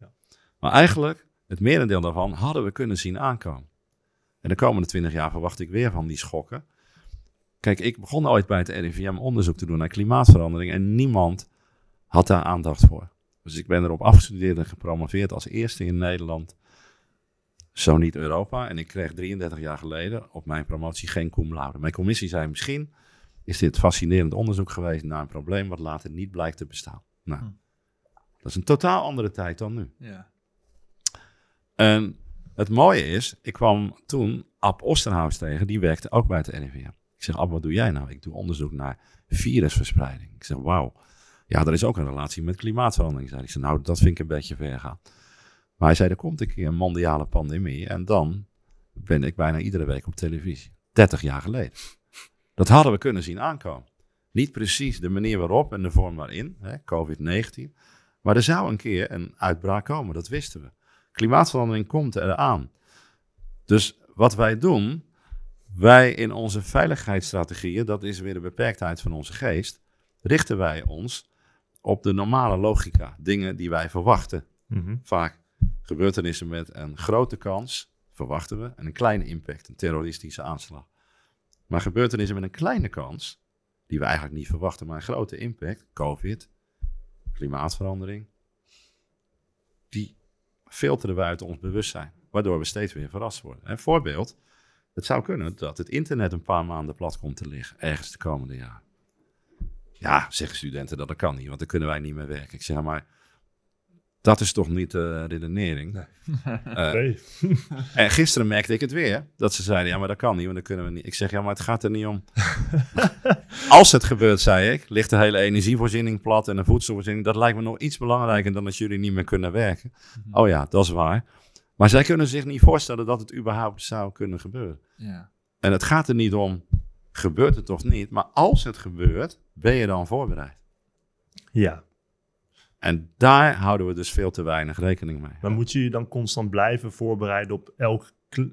Maar eigenlijk, het merendeel daarvan hadden we kunnen zien aankomen. En de komende 20 jaar verwacht ik weer van die schokken. Kijk, ik begon ooit bij het RIVM onderzoek te doen naar klimaatverandering. En niemand had daar aandacht voor. Dus ik ben erop afgestudeerd en gepromoveerd als eerste in Nederland zo niet Europa. En ik kreeg 33 jaar geleden op mijn promotie geen cum laude. Mijn commissie zei misschien is dit fascinerend onderzoek geweest naar een probleem wat later niet blijkt te bestaan. Nou, hm. dat is een totaal andere tijd dan nu. Ja. En het mooie is, ik kwam toen Ab Osterhaus tegen, die werkte ook bij het RIVM. Ik zeg, Ab, wat doe jij nou? Ik doe onderzoek naar virusverspreiding. Ik zeg, wauw. Ja, er is ook een relatie met klimaatverandering. Ik zeg, nou, dat vind ik een beetje ver gaan. Maar hij zei, er komt een keer een mondiale pandemie en dan ben ik bijna iedere week op televisie. 30 jaar geleden. Dat hadden we kunnen zien aankomen. Niet precies de manier waarop en de vorm waarin, COVID-19. Maar er zou een keer een uitbraak komen, dat wisten we. Klimaatverandering komt eraan. Dus wat wij doen, wij in onze veiligheidsstrategieën, dat is weer de beperktheid van onze geest, richten wij ons op de normale logica. Dingen die wij verwachten, mhm. vaak gebeurtenissen met een grote kans, verwachten we, en een kleine impact, een terroristische aanslag. Maar gebeurtenissen met een kleine kans, die we eigenlijk niet verwachten, maar een grote impact, COVID, klimaatverandering, die filteren we uit ons bewustzijn, waardoor we steeds weer verrast worden. Een voorbeeld, het zou kunnen dat het internet een paar maanden plat komt te liggen, ergens de komende jaren. Ja, zeggen studenten dat dat kan niet, want dan kunnen wij niet meer werken. Ik zeg maar, dat is toch niet de eh, redenering? Nee. Eh, nee. En gisteren merkte ik het weer. Dat ze zeiden, ja, maar dat kan niet, want dan kunnen we niet. Ik zeg, ja, maar het gaat er niet om. Als het gebeurt, zei ik, ligt de hele energievoorziening plat en de voedselvoorziening. Dat lijkt me nog iets belangrijker dan dat jullie niet meer kunnen werken. Mhm. Oh ja, dat is waar. Maar zij kunnen zich niet voorstellen dat het überhaupt zou kunnen gebeuren. Ja. En het gaat er niet om, gebeurt het toch niet. Maar als het gebeurt, ben je dan voorbereid. Ja, en daar houden we dus veel te weinig rekening mee. Maar moet je je dan constant blijven voorbereiden op elk,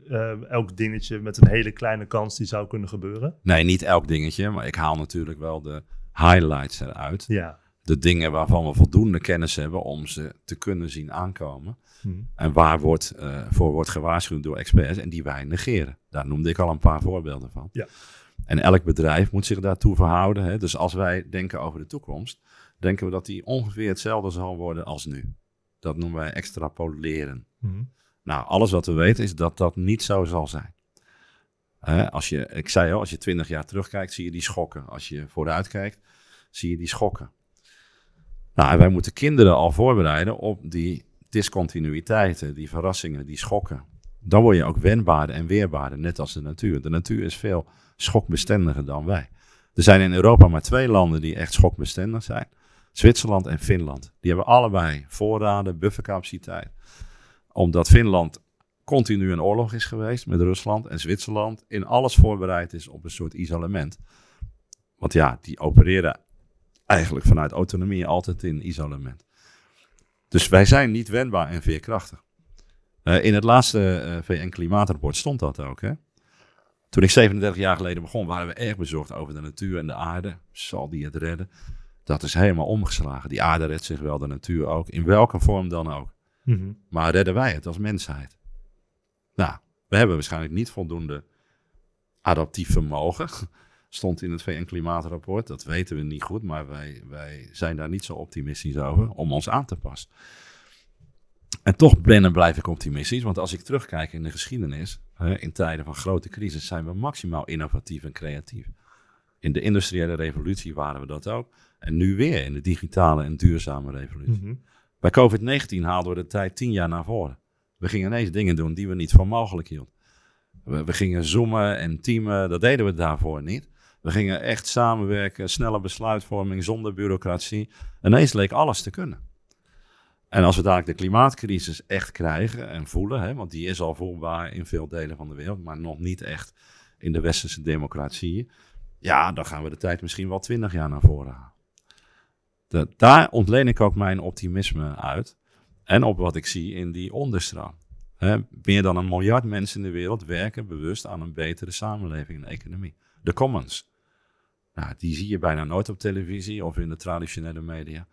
eh, elk dingetje met een hele kleine kans die zou kunnen gebeuren? Nee, niet elk dingetje, maar ik haal natuurlijk wel de highlights eruit. Ja. De dingen waarvan we voldoende kennis hebben om ze te kunnen zien aankomen. Hmm. En waar wordt, eh, voor wordt gewaarschuwd door experts en die wij negeren. Daar noemde ik al een paar voorbeelden van. Ja. En elk bedrijf moet zich daartoe verhouden. Hè? Dus als wij denken over de toekomst, denken we dat die ongeveer hetzelfde zal worden als nu. Dat noemen wij extrapoleren. mm Nou, alles wat we weten is dat dat niet zo zal zijn. als je, ik zei al, als je twintig jaar terugkijkt, zie je die schokken. Als je vooruit kijkt, zie je die schokken. Nou, wij moeten kinderen al voorbereiden op die discontinuïteiten, die verrassingen, die schokken. Dan word je ook wendbaar en weerbaarder, net als de natuur. De natuur is veel schokbestendiger dan wij. Er zijn in Europa maar twee landen die echt schokbestendig zijn. Zwitserland en Finland. Die hebben allebei voorraden, buffercapaciteit. Omdat Finland continu een oorlog is geweest met Rusland en Zwitserland in alles voorbereid is op een soort isolement. Want ja, die opereren eigenlijk vanuit autonomie altijd in isolement. Dus wij zijn niet wendbaar en veerkrachtig. Eh, in het laatste eh, VN-klimaatrapport stond dat ook. Hè? Toen ik 37 jaar geleden begon, waren we erg bezorgd over de natuur en de aarde. Zal die het redden? Dat is helemaal omgeslagen. Die aarde redt zich wel, de natuur ook, in welke vorm dan ook. Mhm. Maar redden wij het als mensheid? Nou, we hebben waarschijnlijk niet voldoende adaptief vermogen. Stond in het VN-klimaatrapport. Dat weten we niet goed, maar wij, wij zijn daar niet zo optimistisch over om ons aan te passen. En toch ben blijf ik optimistisch, want als ik terugkijk in de geschiedenis, in tijden van grote crisis zijn we maximaal innovatief en creatief. In de industriële revolutie waren we dat ook. En nu weer in de digitale en duurzame revolutie. Mhm. Bij COVID-19 haalden we de tijd tien jaar naar voren. We gingen ineens dingen doen die we niet voor mogelijk hielden. We, gingen zoomen en teamen, dat deden we daarvoor niet. We gingen echt samenwerken, snelle besluitvorming zonder bureaucratie. Ineens leek alles te kunnen. En als we dadelijk de klimaatcrisis echt krijgen en voelen, hè, want die is al voelbaar in veel delen van de wereld, maar nog niet echt in de westerse democratie, ja, dan gaan we de tijd misschien wel twintig jaar naar voren halen daar ontleen ik ook mijn optimisme uit. En op wat ik zie in die onderstroom. meer dan een miljard mensen in de wereld werken bewust aan een betere samenleving en economie. De commons. Nou, die zie je bijna nooit op televisie of in de traditionele media.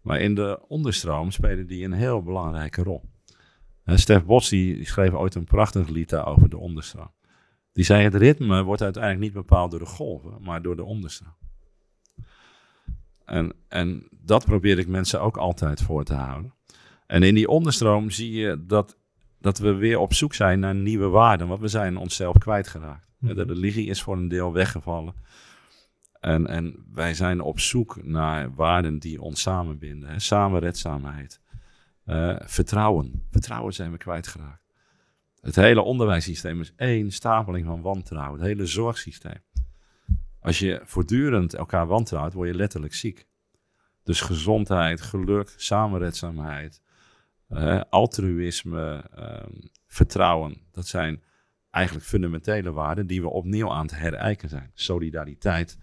Maar in de onderstroom spelen die een heel belangrijke rol. Stef Bos die schreef ooit een prachtig lied over de onderstroom. Die zei: Het ritme wordt uiteindelijk niet bepaald door de golven, maar door de onderstroom. En, en dat probeer ik mensen ook altijd voor te houden. En in die onderstroom zie je dat, dat we weer op zoek zijn naar nieuwe waarden, want we zijn onszelf kwijtgeraakt. Mm De religie is voor een deel weggevallen. En, en wij zijn op zoek naar waarden die ons samenbinden. Samenredzaamheid. Eh, vertrouwen. Vertrouwen zijn we kwijtgeraakt. Het hele onderwijssysteem is één stapeling van wantrouwen. Het hele zorgsysteem. Als je voortdurend elkaar wantrouwt, word je letterlijk ziek. Dus gezondheid, geluk, samenredzaamheid, eh, altruïsme, ehm, vertrouwen. Dat zijn eigenlijk fundamentele waarden die we opnieuw aan het herijken zijn. Solidariteit.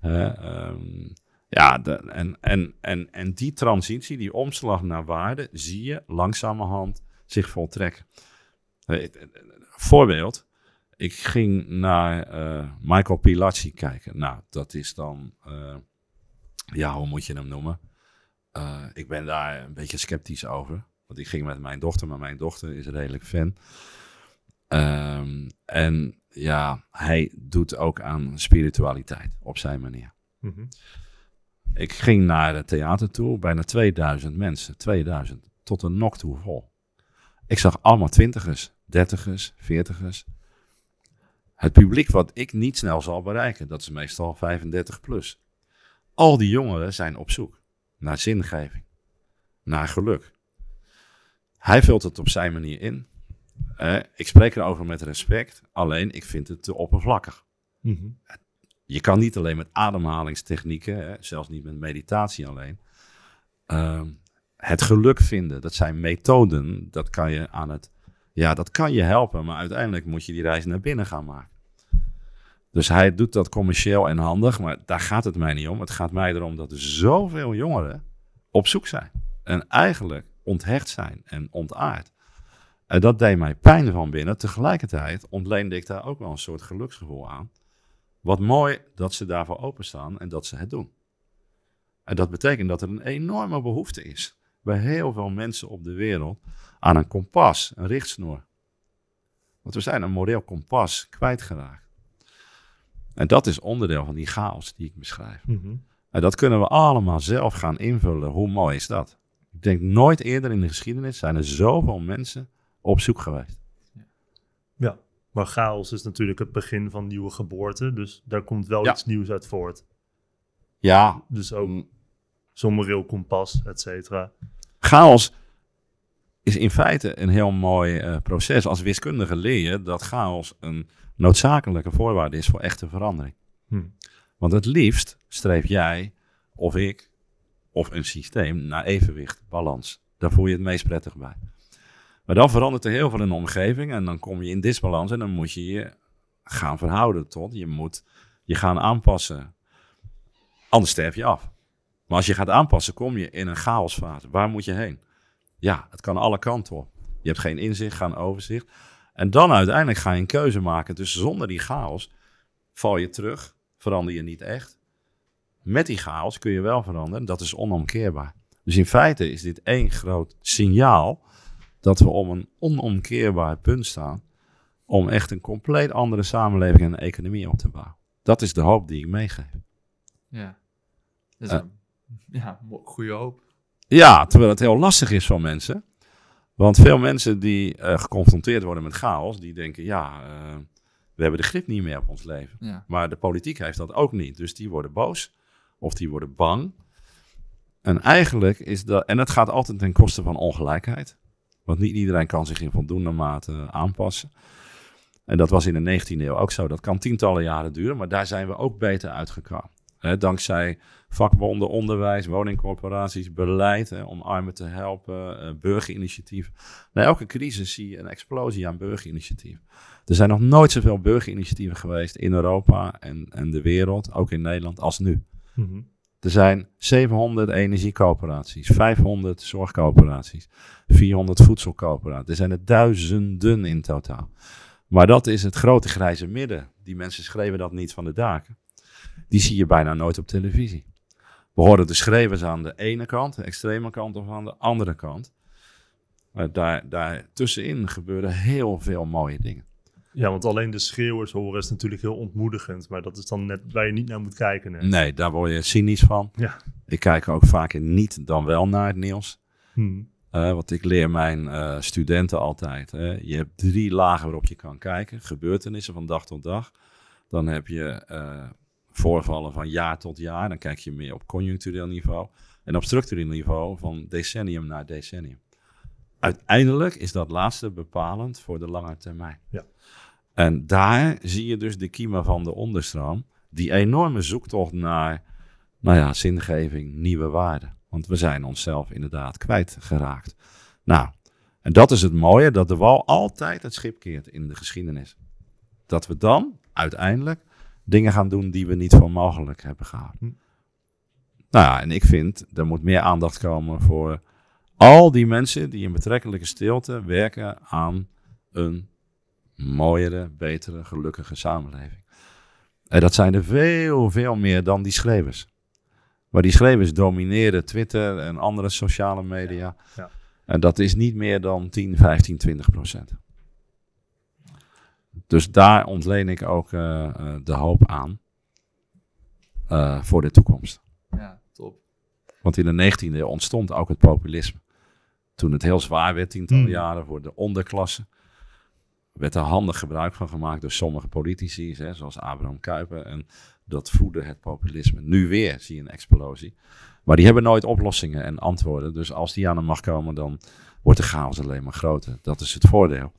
Ehm, ja, de, en, en, en, en die transitie, die omslag naar waarden, zie je langzamerhand zich voltrekken. Eh, voorbeeld, ik ging naar eh, Michael Pilacci kijken. Nou, dat is dan, eh, ja, hoe moet je hem noemen? Eh, ik ben daar een beetje sceptisch over. Want ik ging met mijn dochter, maar mijn dochter is redelijk fan. Ehm, en ja, hij doet ook aan spiritualiteit op zijn manier. Mhm. Ik ging naar de theater toe, bijna 2000 mensen, 2000, tot een nok vol. Ik zag allemaal twintigers, dertigers, veertigers. Het publiek wat ik niet snel zal bereiken, dat is meestal 35 plus. Al die jongeren zijn op zoek naar zingeving, naar geluk. Hij vult het op zijn manier in. Eh, ik spreek erover met respect, alleen ik vind het te oppervlakkig. Mhm. Je kan niet alleen met ademhalingstechnieken, hè, zelfs niet met meditatie alleen. Ehm, het geluk vinden, dat zijn methoden, dat kan je aan het ja, dat kan je helpen, maar uiteindelijk moet je die reis naar binnen gaan maken. Dus hij doet dat commercieel en handig, maar daar gaat het mij niet om. Het gaat mij erom dat er zoveel jongeren op zoek zijn. En eigenlijk onthecht zijn en ontaard. En dat deed mij pijn van binnen. Tegelijkertijd ontleende ik daar ook wel een soort geluksgevoel aan. Wat mooi dat ze daarvoor openstaan en dat ze het doen. En dat betekent dat er een enorme behoefte is bij heel veel mensen op de wereld aan een kompas, een richtsnoer. Want we zijn een moreel kompas kwijtgeraakt. En dat is onderdeel van die chaos die ik beschrijf. Mhm. En dat kunnen we allemaal zelf gaan invullen. Hoe mooi is dat? Ik denk nooit eerder in de geschiedenis zijn er zoveel mensen op zoek geweest. Ja, maar chaos is natuurlijk het begin van nieuwe geboorte. Dus daar komt wel iets nieuws uit voort. Ja. Dus ook mm zonder kompas, et cetera. Chaos is in feite een heel mooi eh, proces. Als wiskundige leer je dat chaos een noodzakelijke voorwaarde is voor echte verandering. Hm. Want het liefst streef jij of ik of een systeem naar evenwicht, balans. Daar voel je het meest prettig bij. Maar dan verandert er heel veel in de omgeving en dan kom je in disbalans en dan moet je je gaan verhouden tot, je moet je gaan aanpassen. Anders sterf je af. Maar als je gaat aanpassen, kom je in een chaosfase. Waar moet je heen? Ja, het kan alle kanten op. Je hebt geen inzicht, geen overzicht. En dan uiteindelijk ga je een keuze maken. Dus zonder die chaos val je terug, verander je niet echt. Met die chaos kun je wel veranderen, dat is onomkeerbaar. Dus in feite is dit één groot signaal dat we om een onomkeerbaar punt staan om echt een compleet andere samenleving en economie op te bouwen. Dat is de hoop die ik meegeef. Ja. Dus ja, goede hoop. Ja, terwijl het heel lastig is voor mensen. Want veel mensen die eh, geconfronteerd worden met chaos, die denken, ja, eh, we hebben de grip niet meer op ons leven. Maar de politiek heeft dat ook niet. Dus die worden boos of die worden bang. En eigenlijk is dat, en dat gaat altijd ten koste van ongelijkheid. Want niet iedereen kan zich in voldoende mate aanpassen. En dat was in de 19e eeuw ook zo. Dat kan tientallen jaren duren, maar daar zijn we ook beter uitgekomen. Hè, dankzij vakbonden, onderwijs, woningcorporaties, beleid hè, om armen te helpen, uh, burgerinitiatief. Bij elke crisis zie je een explosie aan burgerinitiatief. Er zijn nog nooit zoveel burgerinitiatieven geweest in Europa en, en de wereld, ook in Nederland, als nu. Mhm. Er zijn 700 energiecoöperaties, 500 zorgcoöperaties, 400 voedselcoöperaties. Er zijn er duizenden in totaal. Maar dat is het grote grijze midden. Die mensen schreven dat niet van de daken die zie je bijna nooit op televisie. We horen de schreeuwers aan de ene kant, de extreme kant, of aan de andere kant. Maar daar, daar tussenin gebeuren heel veel mooie dingen. Ja, want alleen de schreeuwers horen is natuurlijk heel ontmoedigend. Maar dat is dan net waar je niet naar moet kijken. Nee, daar word je cynisch van. Ja. Ik kijk ook vaker niet dan wel naar het nieuws. Hmm. Eh, want ik leer mijn eh, studenten altijd. Hè. Je hebt drie lagen waarop je kan kijken. Gebeurtenissen van dag tot dag. Dan heb je eh, voorvallen van jaar tot jaar. Dan kijk je meer op conjunctureel niveau. En op structureel niveau van decennium naar decennium. Uiteindelijk is dat laatste bepalend voor de lange termijn. Ja. En daar zie je dus de kiemen van de onderstroom. Die enorme zoektocht naar nou ja, zingeving, nieuwe waarden. Want we zijn onszelf inderdaad kwijtgeraakt. Nou, en dat is het mooie, dat de wal altijd het schip keert in de geschiedenis. Dat we dan uiteindelijk dingen gaan doen die we niet voor mogelijk hebben gehad. Hm. Nou ja, en ik vind, er moet meer aandacht komen voor al die mensen die in betrekkelijke stilte werken aan een mooiere, betere, gelukkige samenleving. En dat zijn er veel, veel meer dan die schrijvers. Maar die schrijvers domineren Twitter en andere sociale media. Ja, En dat is niet meer dan 10, 15, 20 procent. Dus daar ontleen ik ook eh, eh, de hoop aan eh, voor de toekomst. Ja, top. Want in de 19e eeuw ontstond ook het populisme. Toen het heel zwaar werd, tientallen hmm. jaren, voor de onderklasse werd er handig gebruik van gemaakt door sommige politici, hè, zoals Abraham Kuyper. En dat voedde het populisme. Nu weer zie je een explosie. Maar die hebben nooit oplossingen en antwoorden. Dus als die aan de macht komen, dan wordt de chaos alleen maar groter. Dat is het voordeel.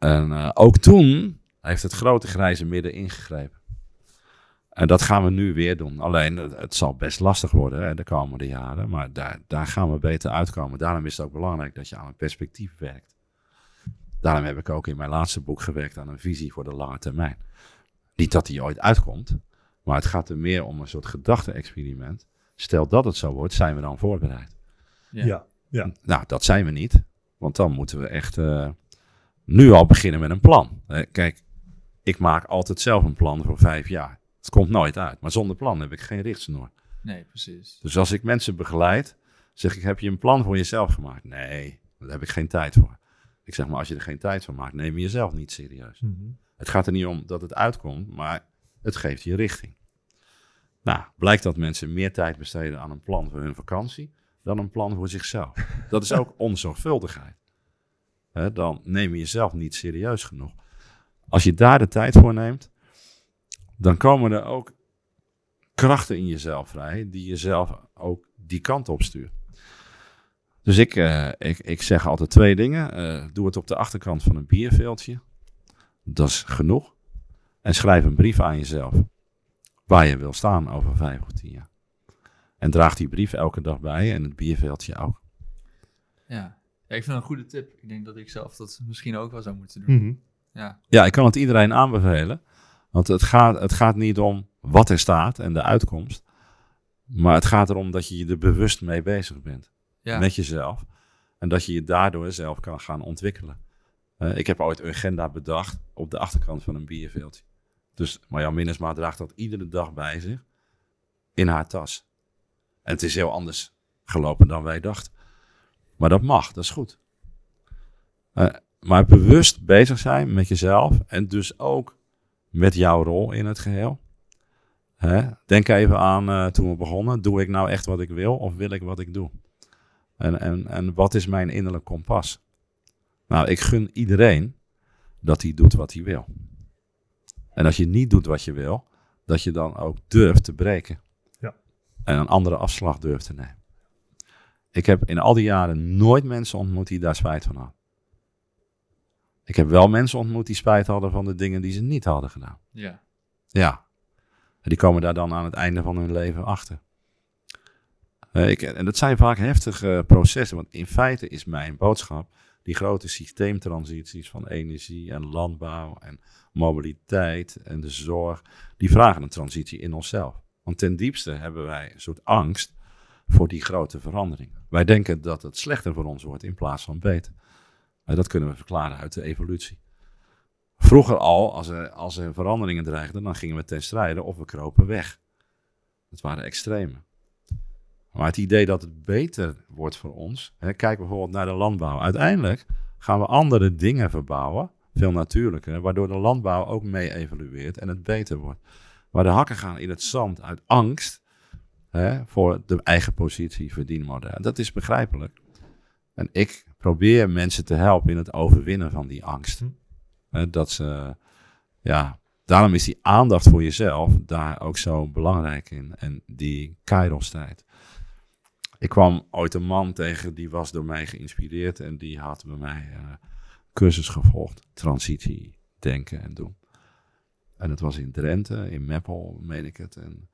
En eh, ook toen heeft het grote grijze midden ingegrepen. En dat gaan we nu weer doen. Alleen het zal best lastig worden de komende jaren. Maar daar, daar gaan we beter uitkomen. Daarom is het ook belangrijk dat je aan een perspectief werkt. Daarom heb ik ook in mijn laatste boek gewerkt aan een visie voor de lange termijn. Niet dat die ooit uitkomt, maar het gaat er meer om een soort gedachte-experiment. Stel dat het zo wordt, zijn we dan voorbereid? Ja. ja. Nou, dat zijn we niet. Want dan moeten we echt. Eh, nu al beginnen met een plan. Eh, kijk, ik maak altijd zelf een plan voor vijf jaar. Het komt nooit uit. Maar zonder plan heb ik geen richtsnoer. Nee, precies. Dus als ik mensen begeleid, zeg ik: heb je een plan voor jezelf gemaakt? Nee, daar heb ik geen tijd voor. Ik zeg maar, als je er geen tijd voor maakt, neem je jezelf niet serieus. Mhm. Het gaat er niet om dat het uitkomt, maar het geeft je richting. Nou, blijkt dat mensen meer tijd besteden aan een plan voor hun vakantie dan een plan voor zichzelf. Dat is ook onzorgvuldigheid hè, dan neem je jezelf niet serieus genoeg. Als je daar de tijd voor neemt, dan komen er ook krachten in jezelf vrij die jezelf ook die kant op stuurt. Dus ik, eh, ik, ik zeg altijd twee dingen. Eh, doe het op de achterkant van een bierveeltje. Dat is genoeg. En schrijf een brief aan jezelf. Waar je wil staan over vijf of tien jaar. En draag die brief elke dag bij en het bierveldje ook. Ja. Ja, ik vind een goede tip. Ik denk dat ik zelf dat misschien ook wel zou moeten doen. Mhm. ja. ja, ik kan het iedereen aanbevelen. Want het gaat, het gaat niet om wat er staat en de uitkomst. Maar het gaat erom dat je je er bewust mee bezig bent. Ja. Met jezelf. En dat je je daardoor zelf kan gaan ontwikkelen. Eh, ik heb ooit een agenda bedacht op de achterkant van een bierveeltje. Dus Marjan Minnesma draagt dat iedere dag bij zich in haar tas. En het is heel anders gelopen dan wij dachten. Maar dat mag, dat is goed. Eh, maar bewust bezig zijn met jezelf en dus ook met jouw rol in het geheel. Hè? Denk even aan eh, toen we begonnen, doe ik nou echt wat ik wil of wil ik wat ik doe? En, en, en wat is mijn innerlijk kompas? Nou, ik gun iedereen dat hij doet wat hij wil. En als je niet doet wat je wil, dat je dan ook durft te breken. Ja. En een andere afslag durft te nemen. Ik heb in al die jaren nooit mensen ontmoet die daar spijt van hadden. Ik heb wel mensen ontmoet die spijt hadden van de dingen die ze niet hadden gedaan. Ja. Ja. En die komen daar dan aan het einde van hun leven achter. Eh, ik, en dat zijn vaak heftige eh, processen, want in feite is mijn boodschap die grote systeemtransities van energie en landbouw en mobiliteit en de zorg, die vragen een transitie in onszelf. Want ten diepste hebben wij een soort angst voor die grote verandering. Wij denken dat het slechter voor ons wordt in plaats van beter. dat kunnen we verklaren uit de evolutie. Vroeger al, als er, als er veranderingen dreigden, dan gingen we ten strijde of we kropen weg. Dat waren extreme. Maar het idee dat het beter wordt voor ons, hè, kijk bijvoorbeeld naar de landbouw. Uiteindelijk gaan we andere dingen verbouwen, veel natuurlijker, waardoor de landbouw ook mee evolueert en het beter wordt. Maar de hakken gaan in het zand uit angst hè, voor de eigen positie verdienen Dat is begrijpelijk. En ik probeer mensen te helpen in het overwinnen van die angst. Hm. Hè, dat ze, ja, daarom is die aandacht voor jezelf daar ook zo belangrijk in. En die kairos tijd. Ik kwam ooit een man tegen die was door mij geïnspireerd en die had bij mij eh, cursus gevolgd. Transitie denken en doen. En dat was in Drenthe, in Meppel, meen ik het. En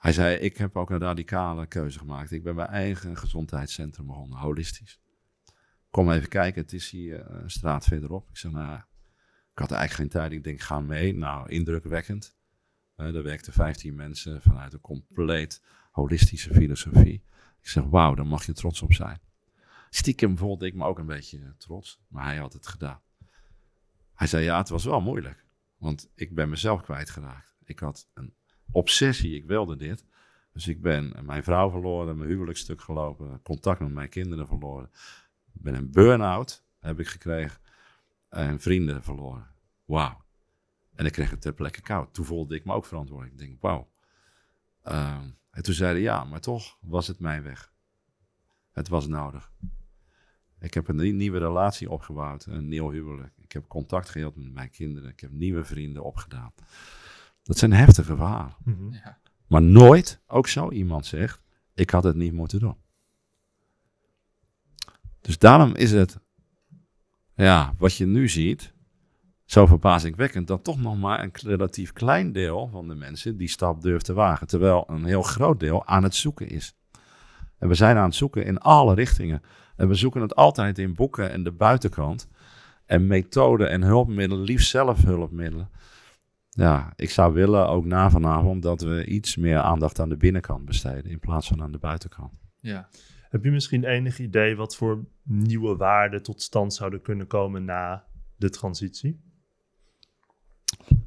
hij zei, ik heb ook een radicale keuze gemaakt. Ik ben mijn eigen gezondheidscentrum begonnen, holistisch. Kom even kijken, het is hier eh, een straat verderop. Ik zei, nou, ik had eigenlijk geen tijd. Ik denk, ga mee. Nou, indrukwekkend. Uh, er werkten 15 mensen vanuit een compleet holistische filosofie. Ik zeg, wauw, daar mag je trots op zijn. Stiekem voelde ik me ook een beetje eh, trots, maar hij had het gedaan. Hij zei, ja, het was wel moeilijk, want ik ben mezelf kwijtgeraakt. Ik had een obsessie, ik wilde dit. Dus ik ben mijn vrouw verloren, mijn stuk gelopen, contact met mijn kinderen verloren. Ik ben een burn-out, heb ik gekregen. En vrienden verloren. Wauw. En ik kreeg het ter plekke koud. Toen voelde ik me ook verantwoordelijk. Ik denk, wauw. Ehm, en toen zeiden ja, maar toch was het mijn weg. Het was nodig. Ik heb een nieuwe relatie opgebouwd, een nieuw huwelijk. Ik heb contact geheeld met mijn kinderen. Ik heb nieuwe vrienden opgedaan. Dat zijn heftige verhalen. Mhm. ja. Maar nooit, ook zo iemand zegt, ik had het niet moeten doen. Dus daarom is het, ja, wat je nu ziet, zo verbazingwekkend dat toch nog maar een relatief klein deel van de mensen die stap durft te wagen. Terwijl een heel groot deel aan het zoeken is. En we zijn aan het zoeken in alle richtingen. En we zoeken het altijd in boeken en de buitenkant. En methoden en hulpmiddelen, liefst zelfhulpmiddelen ja, ik zou willen, ook na vanavond, dat we iets meer aandacht aan de binnenkant besteden in plaats van aan de buitenkant. Ja. Heb je misschien enig idee wat voor nieuwe waarden tot stand zouden kunnen komen na de transitie?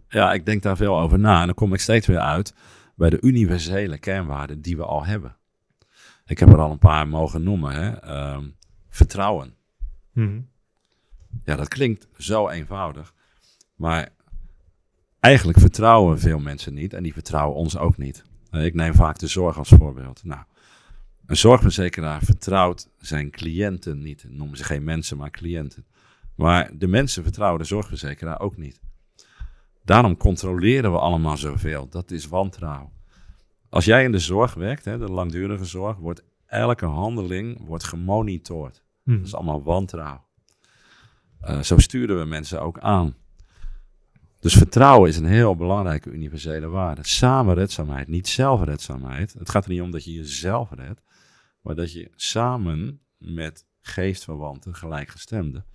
Ja, ik denk daar veel over na. En dan kom ik steeds weer uit bij de universele kernwaarden die we al hebben. Ik heb er al een paar mogen noemen. Hè? Ehm, vertrouwen. Mhm. Ja, dat klinkt zo eenvoudig. Maar eigenlijk vertrouwen veel mensen niet en die vertrouwen ons ook niet. Eh, ik neem vaak de zorg als voorbeeld. Nou, een zorgverzekeraar vertrouwt zijn cliënten niet. Noemen ze geen mensen, maar cliënten. Maar de mensen vertrouwen de zorgverzekeraar ook niet. Daarom controleren we allemaal zoveel. Dat is wantrouw. Als jij in de zorg werkt, hè, de langdurige zorg, wordt elke handeling wordt gemonitord. Hmm. Dat is allemaal wantrouw. Eh, zo sturen we mensen ook aan. Dus vertrouwen is een heel belangrijke universele waarde. Samenredzaamheid, niet zelfredzaamheid. Het gaat er niet om dat je jezelf redt, maar dat je samen met geestverwanten, gelijkgestemden,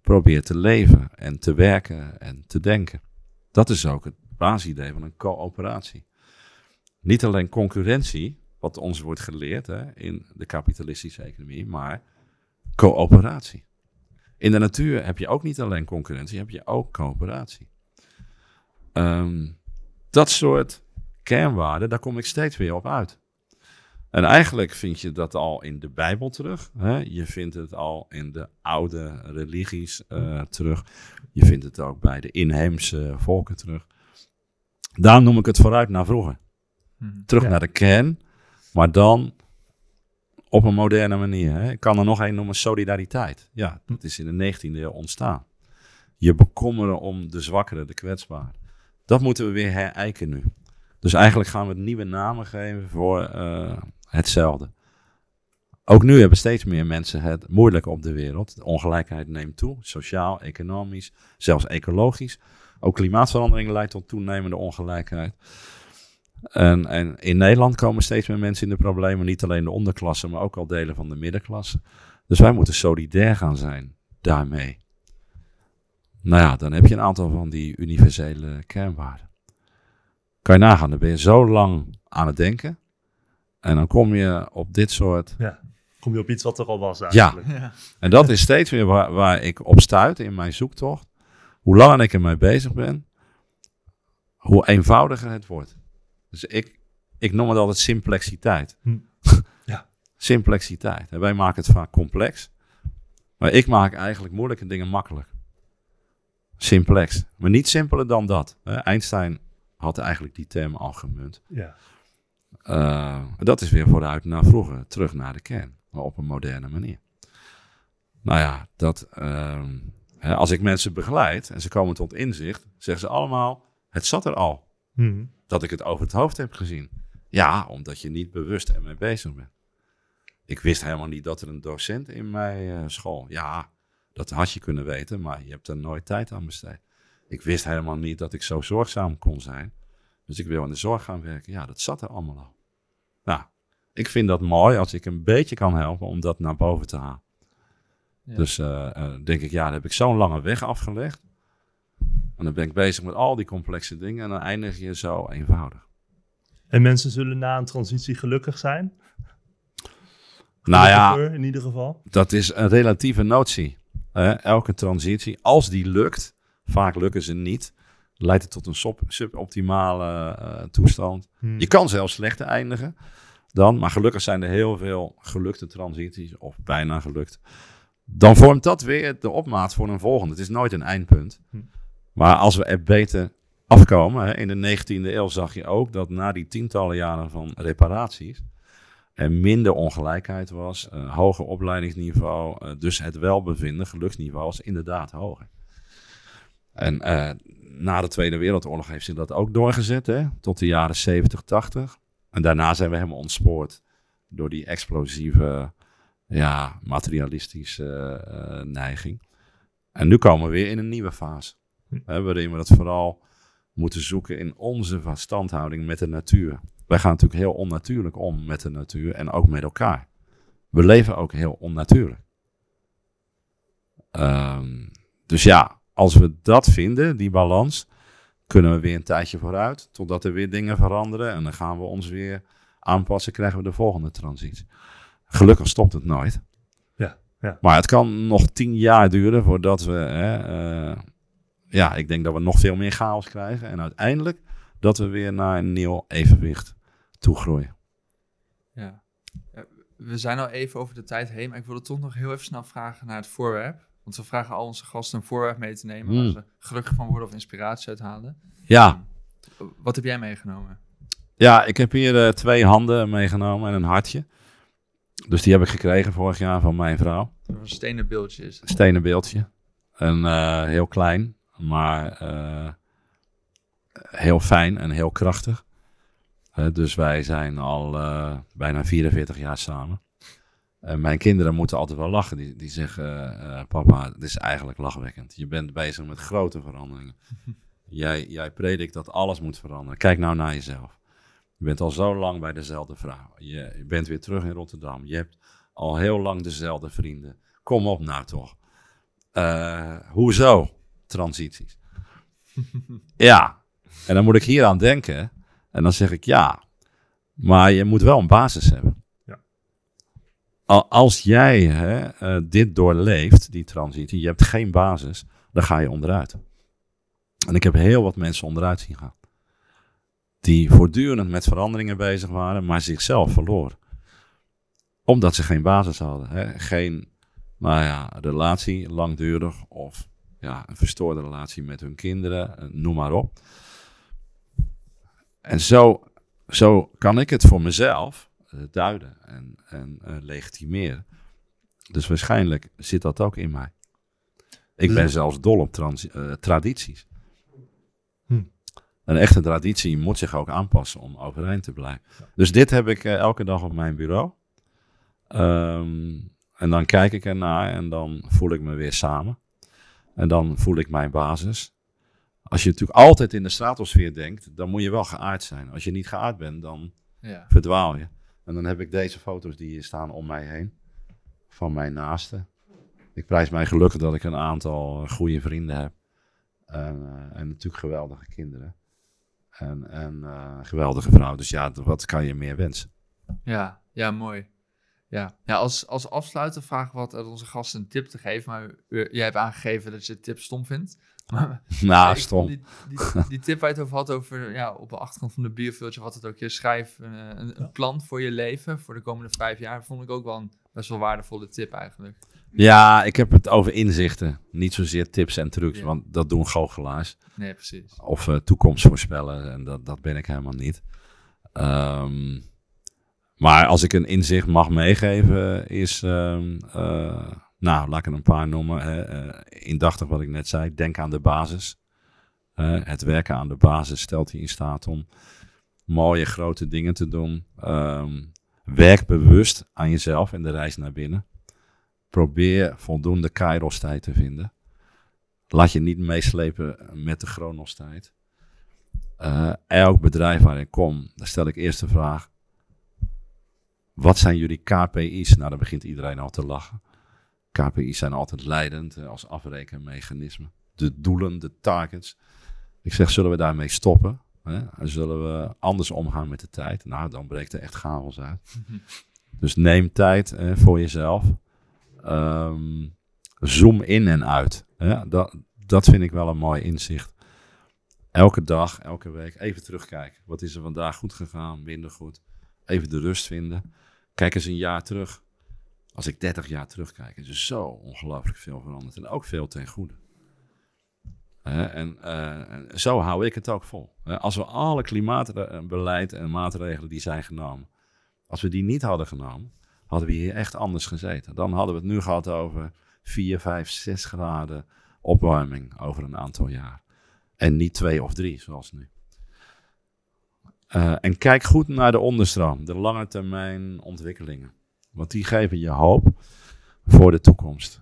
probeert te leven en te werken en te denken. Dat is ook het basisidee van een coöperatie. Niet alleen concurrentie, wat ons wordt geleerd hè, in de kapitalistische economie, maar coöperatie. In de natuur heb je ook niet alleen concurrentie, heb je ook coöperatie. Ehm, dat soort kernwaarden, daar kom ik steeds weer op uit. En eigenlijk vind je dat al in de Bijbel terug. Hè? Je vindt het al in de oude religies eh, terug. Je vindt het ook bij de inheemse volken terug. Daar noem ik het vooruit naar vroeger. Hmm. Terug naar de kern, maar dan op een moderne manier. Hè? Ik kan er nog één noemen, solidariteit. Ja, dat hm. is in de 19e eeuw ontstaan. Je bekommeren om de zwakkeren, de kwetsbare. Dat moeten we weer herijken nu. Dus eigenlijk gaan we nieuwe namen geven voor eh, hetzelfde. Ook nu hebben steeds meer mensen het moeilijk op de wereld. De ongelijkheid neemt toe, sociaal, economisch, zelfs ecologisch. Ook klimaatverandering leidt tot toenemende ongelijkheid. En, en, in Nederland komen steeds meer mensen in de problemen. Niet alleen de onderklasse, maar ook al delen van de middenklasse. Dus wij moeten solidair gaan zijn daarmee. Nou ja, dan heb je een aantal van die universele kernwaarden. Kan je nagaan, dan ben je zo lang aan het denken. En dan kom je op dit soort. Ja, kom je op iets wat er al was eigenlijk. Ja. En dat is steeds weer waar, ik op stuit in mijn zoektocht. Hoe langer ik ermee bezig ben, hoe eenvoudiger het wordt. Dus ik, ik noem het altijd simplexiteit. Hm. Ja. simplexiteit. wij maken het vaak complex. Maar ik maak eigenlijk moeilijke dingen makkelijk. Simplex. Maar niet simpeler dan dat. Einstein had eigenlijk die term al gemunt. Ja. Eh, dat is weer vooruit naar vroeger, terug naar de kern, maar op een moderne manier. Nou ja, dat, ehm, als ik mensen begeleid en ze komen tot inzicht, zeggen ze allemaal: het zat er al. Hmm. Dat ik het over het hoofd heb gezien. Ja, omdat je niet bewust ermee bezig bent. Ik wist helemaal niet dat er een docent in mijn uh, school. Ja, dat had je kunnen weten, maar je hebt er nooit tijd aan besteed. Ik wist helemaal niet dat ik zo zorgzaam kon zijn. Dus ik wil in de zorg gaan werken. Ja, dat zat er allemaal al. Nou, ik vind dat mooi als ik een beetje kan helpen om dat naar boven te halen. Dus eh, eh, denk ik, ja, dan heb ik zo'n lange weg afgelegd. En dan ben ik bezig met al die complexe dingen en dan eindig je zo eenvoudig. En mensen zullen na een transitie gelukkig zijn? nou ja, in ieder geval. dat is een relatieve notie. Eh, elke transitie, als die lukt, vaak lukken ze niet, leidt het tot een suboptimale eh, toestand. Hmm. Je kan zelfs slechte eindigen dan, maar gelukkig zijn er heel veel gelukte transities, of bijna gelukt. Dan vormt dat weer de opmaat voor een volgende. Het is nooit een eindpunt. Hmm. Maar als we er beter afkomen, hè, in de 19e eeuw zag je ook dat na die tientallen jaren van reparaties, en minder ongelijkheid was, eh, hoger opleidingsniveau, eh, dus het welbevinden, geluksniveau was inderdaad hoger. En eh, na de Tweede Wereldoorlog heeft zich dat ook doorgezet, hè, tot de jaren 70, 80. En daarna zijn we helemaal ontspoord door die explosieve, ja, materialistische neiging. En nu komen we weer in een nieuwe fase, hè, waarin we dat vooral moeten zoeken in onze verstandhouding met de natuur. Wij gaan natuurlijk heel onnatuurlijk om met de natuur en ook met elkaar. We leven ook heel onnatuurlijk. Ehm, dus ja, als we dat vinden, die balans, kunnen we weer een tijdje vooruit, totdat er weer dingen veranderen en dan gaan we ons weer aanpassen, krijgen we de volgende transitie. Gelukkig stopt het nooit. Ja, ja. Maar het kan nog tien jaar duren voordat we, hè, eh, ja, ik denk dat we nog veel meer chaos krijgen en uiteindelijk dat we weer naar een nieuw evenwicht toe groeien. Ja. We zijn al even over de tijd heen, maar ik wilde toch nog heel even snel vragen naar het voorwerp. Want we vragen al onze gasten een voorwerp mee te nemen als hmm. ze gelukkig van worden of inspiratie uithalen. Ja. Ehm, wat heb jij meegenomen? Ja, ik heb hier eh, twee handen meegenomen en een hartje. Dus die heb ik gekregen vorig jaar van mijn vrouw. Een stenen beeldje is Een Stenen beeldje. En eh, heel klein, maar eh, heel fijn en heel krachtig. dus wij zijn al uh, bijna 44 jaar samen. En mijn kinderen moeten altijd wel lachen. Die, die zeggen, eh, eh, papa, dit is eigenlijk lachwekkend. Je bent bezig met grote veranderingen. jij, jij predikt dat alles moet veranderen. Kijk nou naar jezelf. Je bent al zo lang bij dezelfde vrouw. Je, je bent weer terug in Rotterdam. Je hebt al heel lang dezelfde vrienden. Kom op nou toch. hoezo? Transities. ja, en dan moet ik hier aan denken. En dan zeg ik ja. Maar je moet wel een basis hebben. Ja. Als jij hè, eh, dit doorleeft, die transitie, je hebt geen basis, dan ga je onderuit. En ik heb heel wat mensen onderuit zien gaan. Die voortdurend met veranderingen bezig waren, maar zichzelf verloren. Omdat ze geen basis hadden. Hè? Geen nou ja, relatie langdurig of ja, een verstoorde relatie met hun kinderen, eh, noem maar op. En zo, zo kan ik het voor mezelf eh, duiden en, en eh, legitimeren. Dus waarschijnlijk zit dat ook in mij. Ik ben dus- zelfs dol op eh, tradities. Hm. Een echte traditie moet zich ook aanpassen om overeind te blijven. Dus dit heb ik elke dag op mijn bureau. Ehm, en dan kijk ik ernaar en dan voel ik me weer samen. En dan voel ik mijn basis. Als je natuurlijk altijd in de stratosfeer denkt, dan moet je wel geaard zijn. Als je niet geaard bent, dan ja. verdwaal je. En dan heb ik deze foto's die hier staan om mij heen. Van mijn naasten. Ik prijs mij gelukkig dat ik een aantal eh, goede vrienden heb. En, eh, en natuurlijk geweldige kinderen. En, en eh, geweldige vrouwen. Dus ja, wat kan je meer wensen? Ja, ja mooi. Ja, ja nou, als, als afsluiter vraag wat onze gasten een tip te geven. Maar jij hebt aangegeven dat je het tip stom vindt. nou, nou stom. Die, die, die, tip waar je het over had, over ja, op de achtergrond van de bierveeltje, wat het ook je schrijf een, een, plan voor je leven voor de komende vijf jaar, vond ik ook wel een best wel waardevolle tip eigenlijk. Ja, ik heb het over inzichten. Niet zozeer tips en trucs, want dat doen goochelaars. Nee, precies. Of uh, eh, toekomst voorspellen, en dat, dat ben ik helemaal niet. Um, maar als ik een inzicht mag meegeven, is, ehm, eh, nou, laat ik er een paar noemen. Hè. Eh, indachtig wat ik net zei, denk aan de basis. het werken aan de basis stelt je in staat om mooie grote dingen te doen. Ehm, werk bewust aan jezelf en de reis naar binnen. Probeer voldoende kairos-tijd te vinden. Laat je niet meeslepen met de chronos-tijd. Eh, elk bedrijf waar ik kom, dan stel ik eerst de vraag: wat zijn jullie KPI's? Nou, dan begint iedereen al te lachen. KPI's zijn altijd leidend eh, als afrekenmechanisme. De doelen, de targets. Ik zeg, zullen we daarmee stoppen? Hè? Zullen we anders omgaan met de tijd? Nou, dan breekt er echt chaos uit. dus neem tijd hè, voor jezelf. Ehm, zoom in en uit. Hè? Dat, dat vind ik wel een mooi inzicht. Elke dag, elke week even terugkijken. Wat is er vandaag goed gegaan, minder goed? Even de rust vinden. Kijk eens een jaar terug. Als ik 30 jaar terugkijk, is er zo ongelooflijk veel veranderd. En ook veel ten goede. Eh, en, zo hou ik het ook vol. als we alle klimaatbeleid en maatregelen die zijn genomen, als we die niet hadden genomen, hadden we hier echt anders gezeten. Dan hadden we het nu gehad over 4, 5, 6 graden opwarming over een aantal jaar. En niet 2 of 3 zoals nu. Eh, en kijk goed naar de onderstroom, de lange termijn ontwikkelingen. Want die geven je hoop voor de toekomst.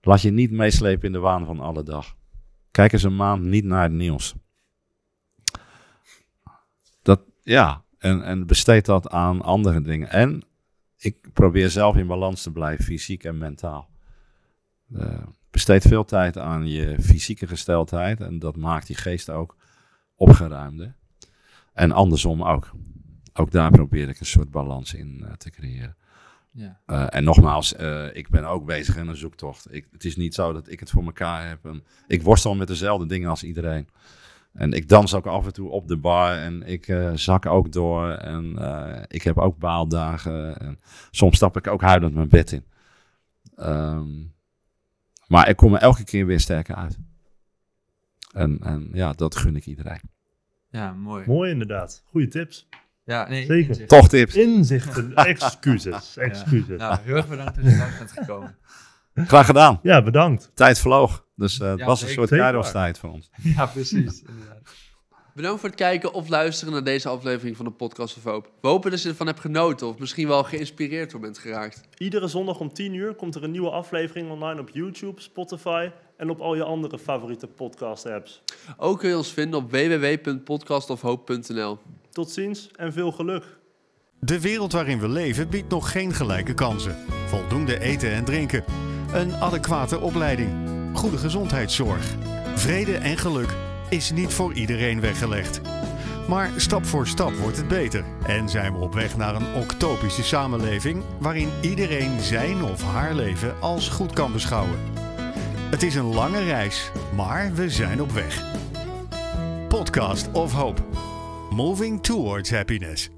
Laat je niet meeslepen in de waan van alle dag. Kijk eens een maand niet naar het nieuws. Dat, ja, en, en besteed dat aan andere dingen. En ik probeer zelf in balans te blijven, fysiek en mentaal. Eh, besteed veel tijd aan je fysieke gesteldheid en dat maakt je geest ook opgeruimder. En andersom ook. Ook daar probeer ik een soort balans in eh, te creëren. Ja. Eh, en nogmaals, eh, ik ben ook bezig in een zoektocht. Ik, het is niet zo dat ik het voor mekaar heb. ik worstel met dezelfde dingen als iedereen. En ik dans ook af en toe op de bar en ik uh, zak ook door. En ik heb ook baaldagen. En soms stap ik ook huilend mijn bed in. Ehm, maar ik kom er elke keer weer sterker uit. en ja, dat gun ik iedereen. Ja, mooi. Mooi inderdaad. Goede tips. Ja, nee, Zeker. Toch tips. Inzichten, excuses. excuses. Ja. Nou, heel erg bedankt dat je langs bent gekomen. Graag gedaan. Ja, bedankt. Tijd verloog. Dus eh, het was een soort tijd voor ons. Ja, precies. Bedankt voor het kijken of luisteren naar deze aflevering van de Podcast of Hoop. We hopen dat je ervan hebt genoten of misschien wel geïnspireerd door bent geraakt. Iedere zondag om 10 uur komt er een nieuwe aflevering online op YouTube, Spotify en op al je andere favoriete podcast-apps. Ook kun je ons vinden op www.podcastofhoop.nl. Tot ziens en veel geluk. De wereld waarin we leven biedt nog geen gelijke kansen. Voldoende eten en drinken. Een adequate opleiding. Goede gezondheidszorg. Vrede en geluk is niet voor iedereen weggelegd. Maar stap voor stap wordt het beter en zijn we op weg naar een octopische samenleving waarin iedereen zijn of haar leven als goed kan beschouwen. Het is een lange reis, maar we zijn op weg. Podcast of Hope. Moving towards happiness.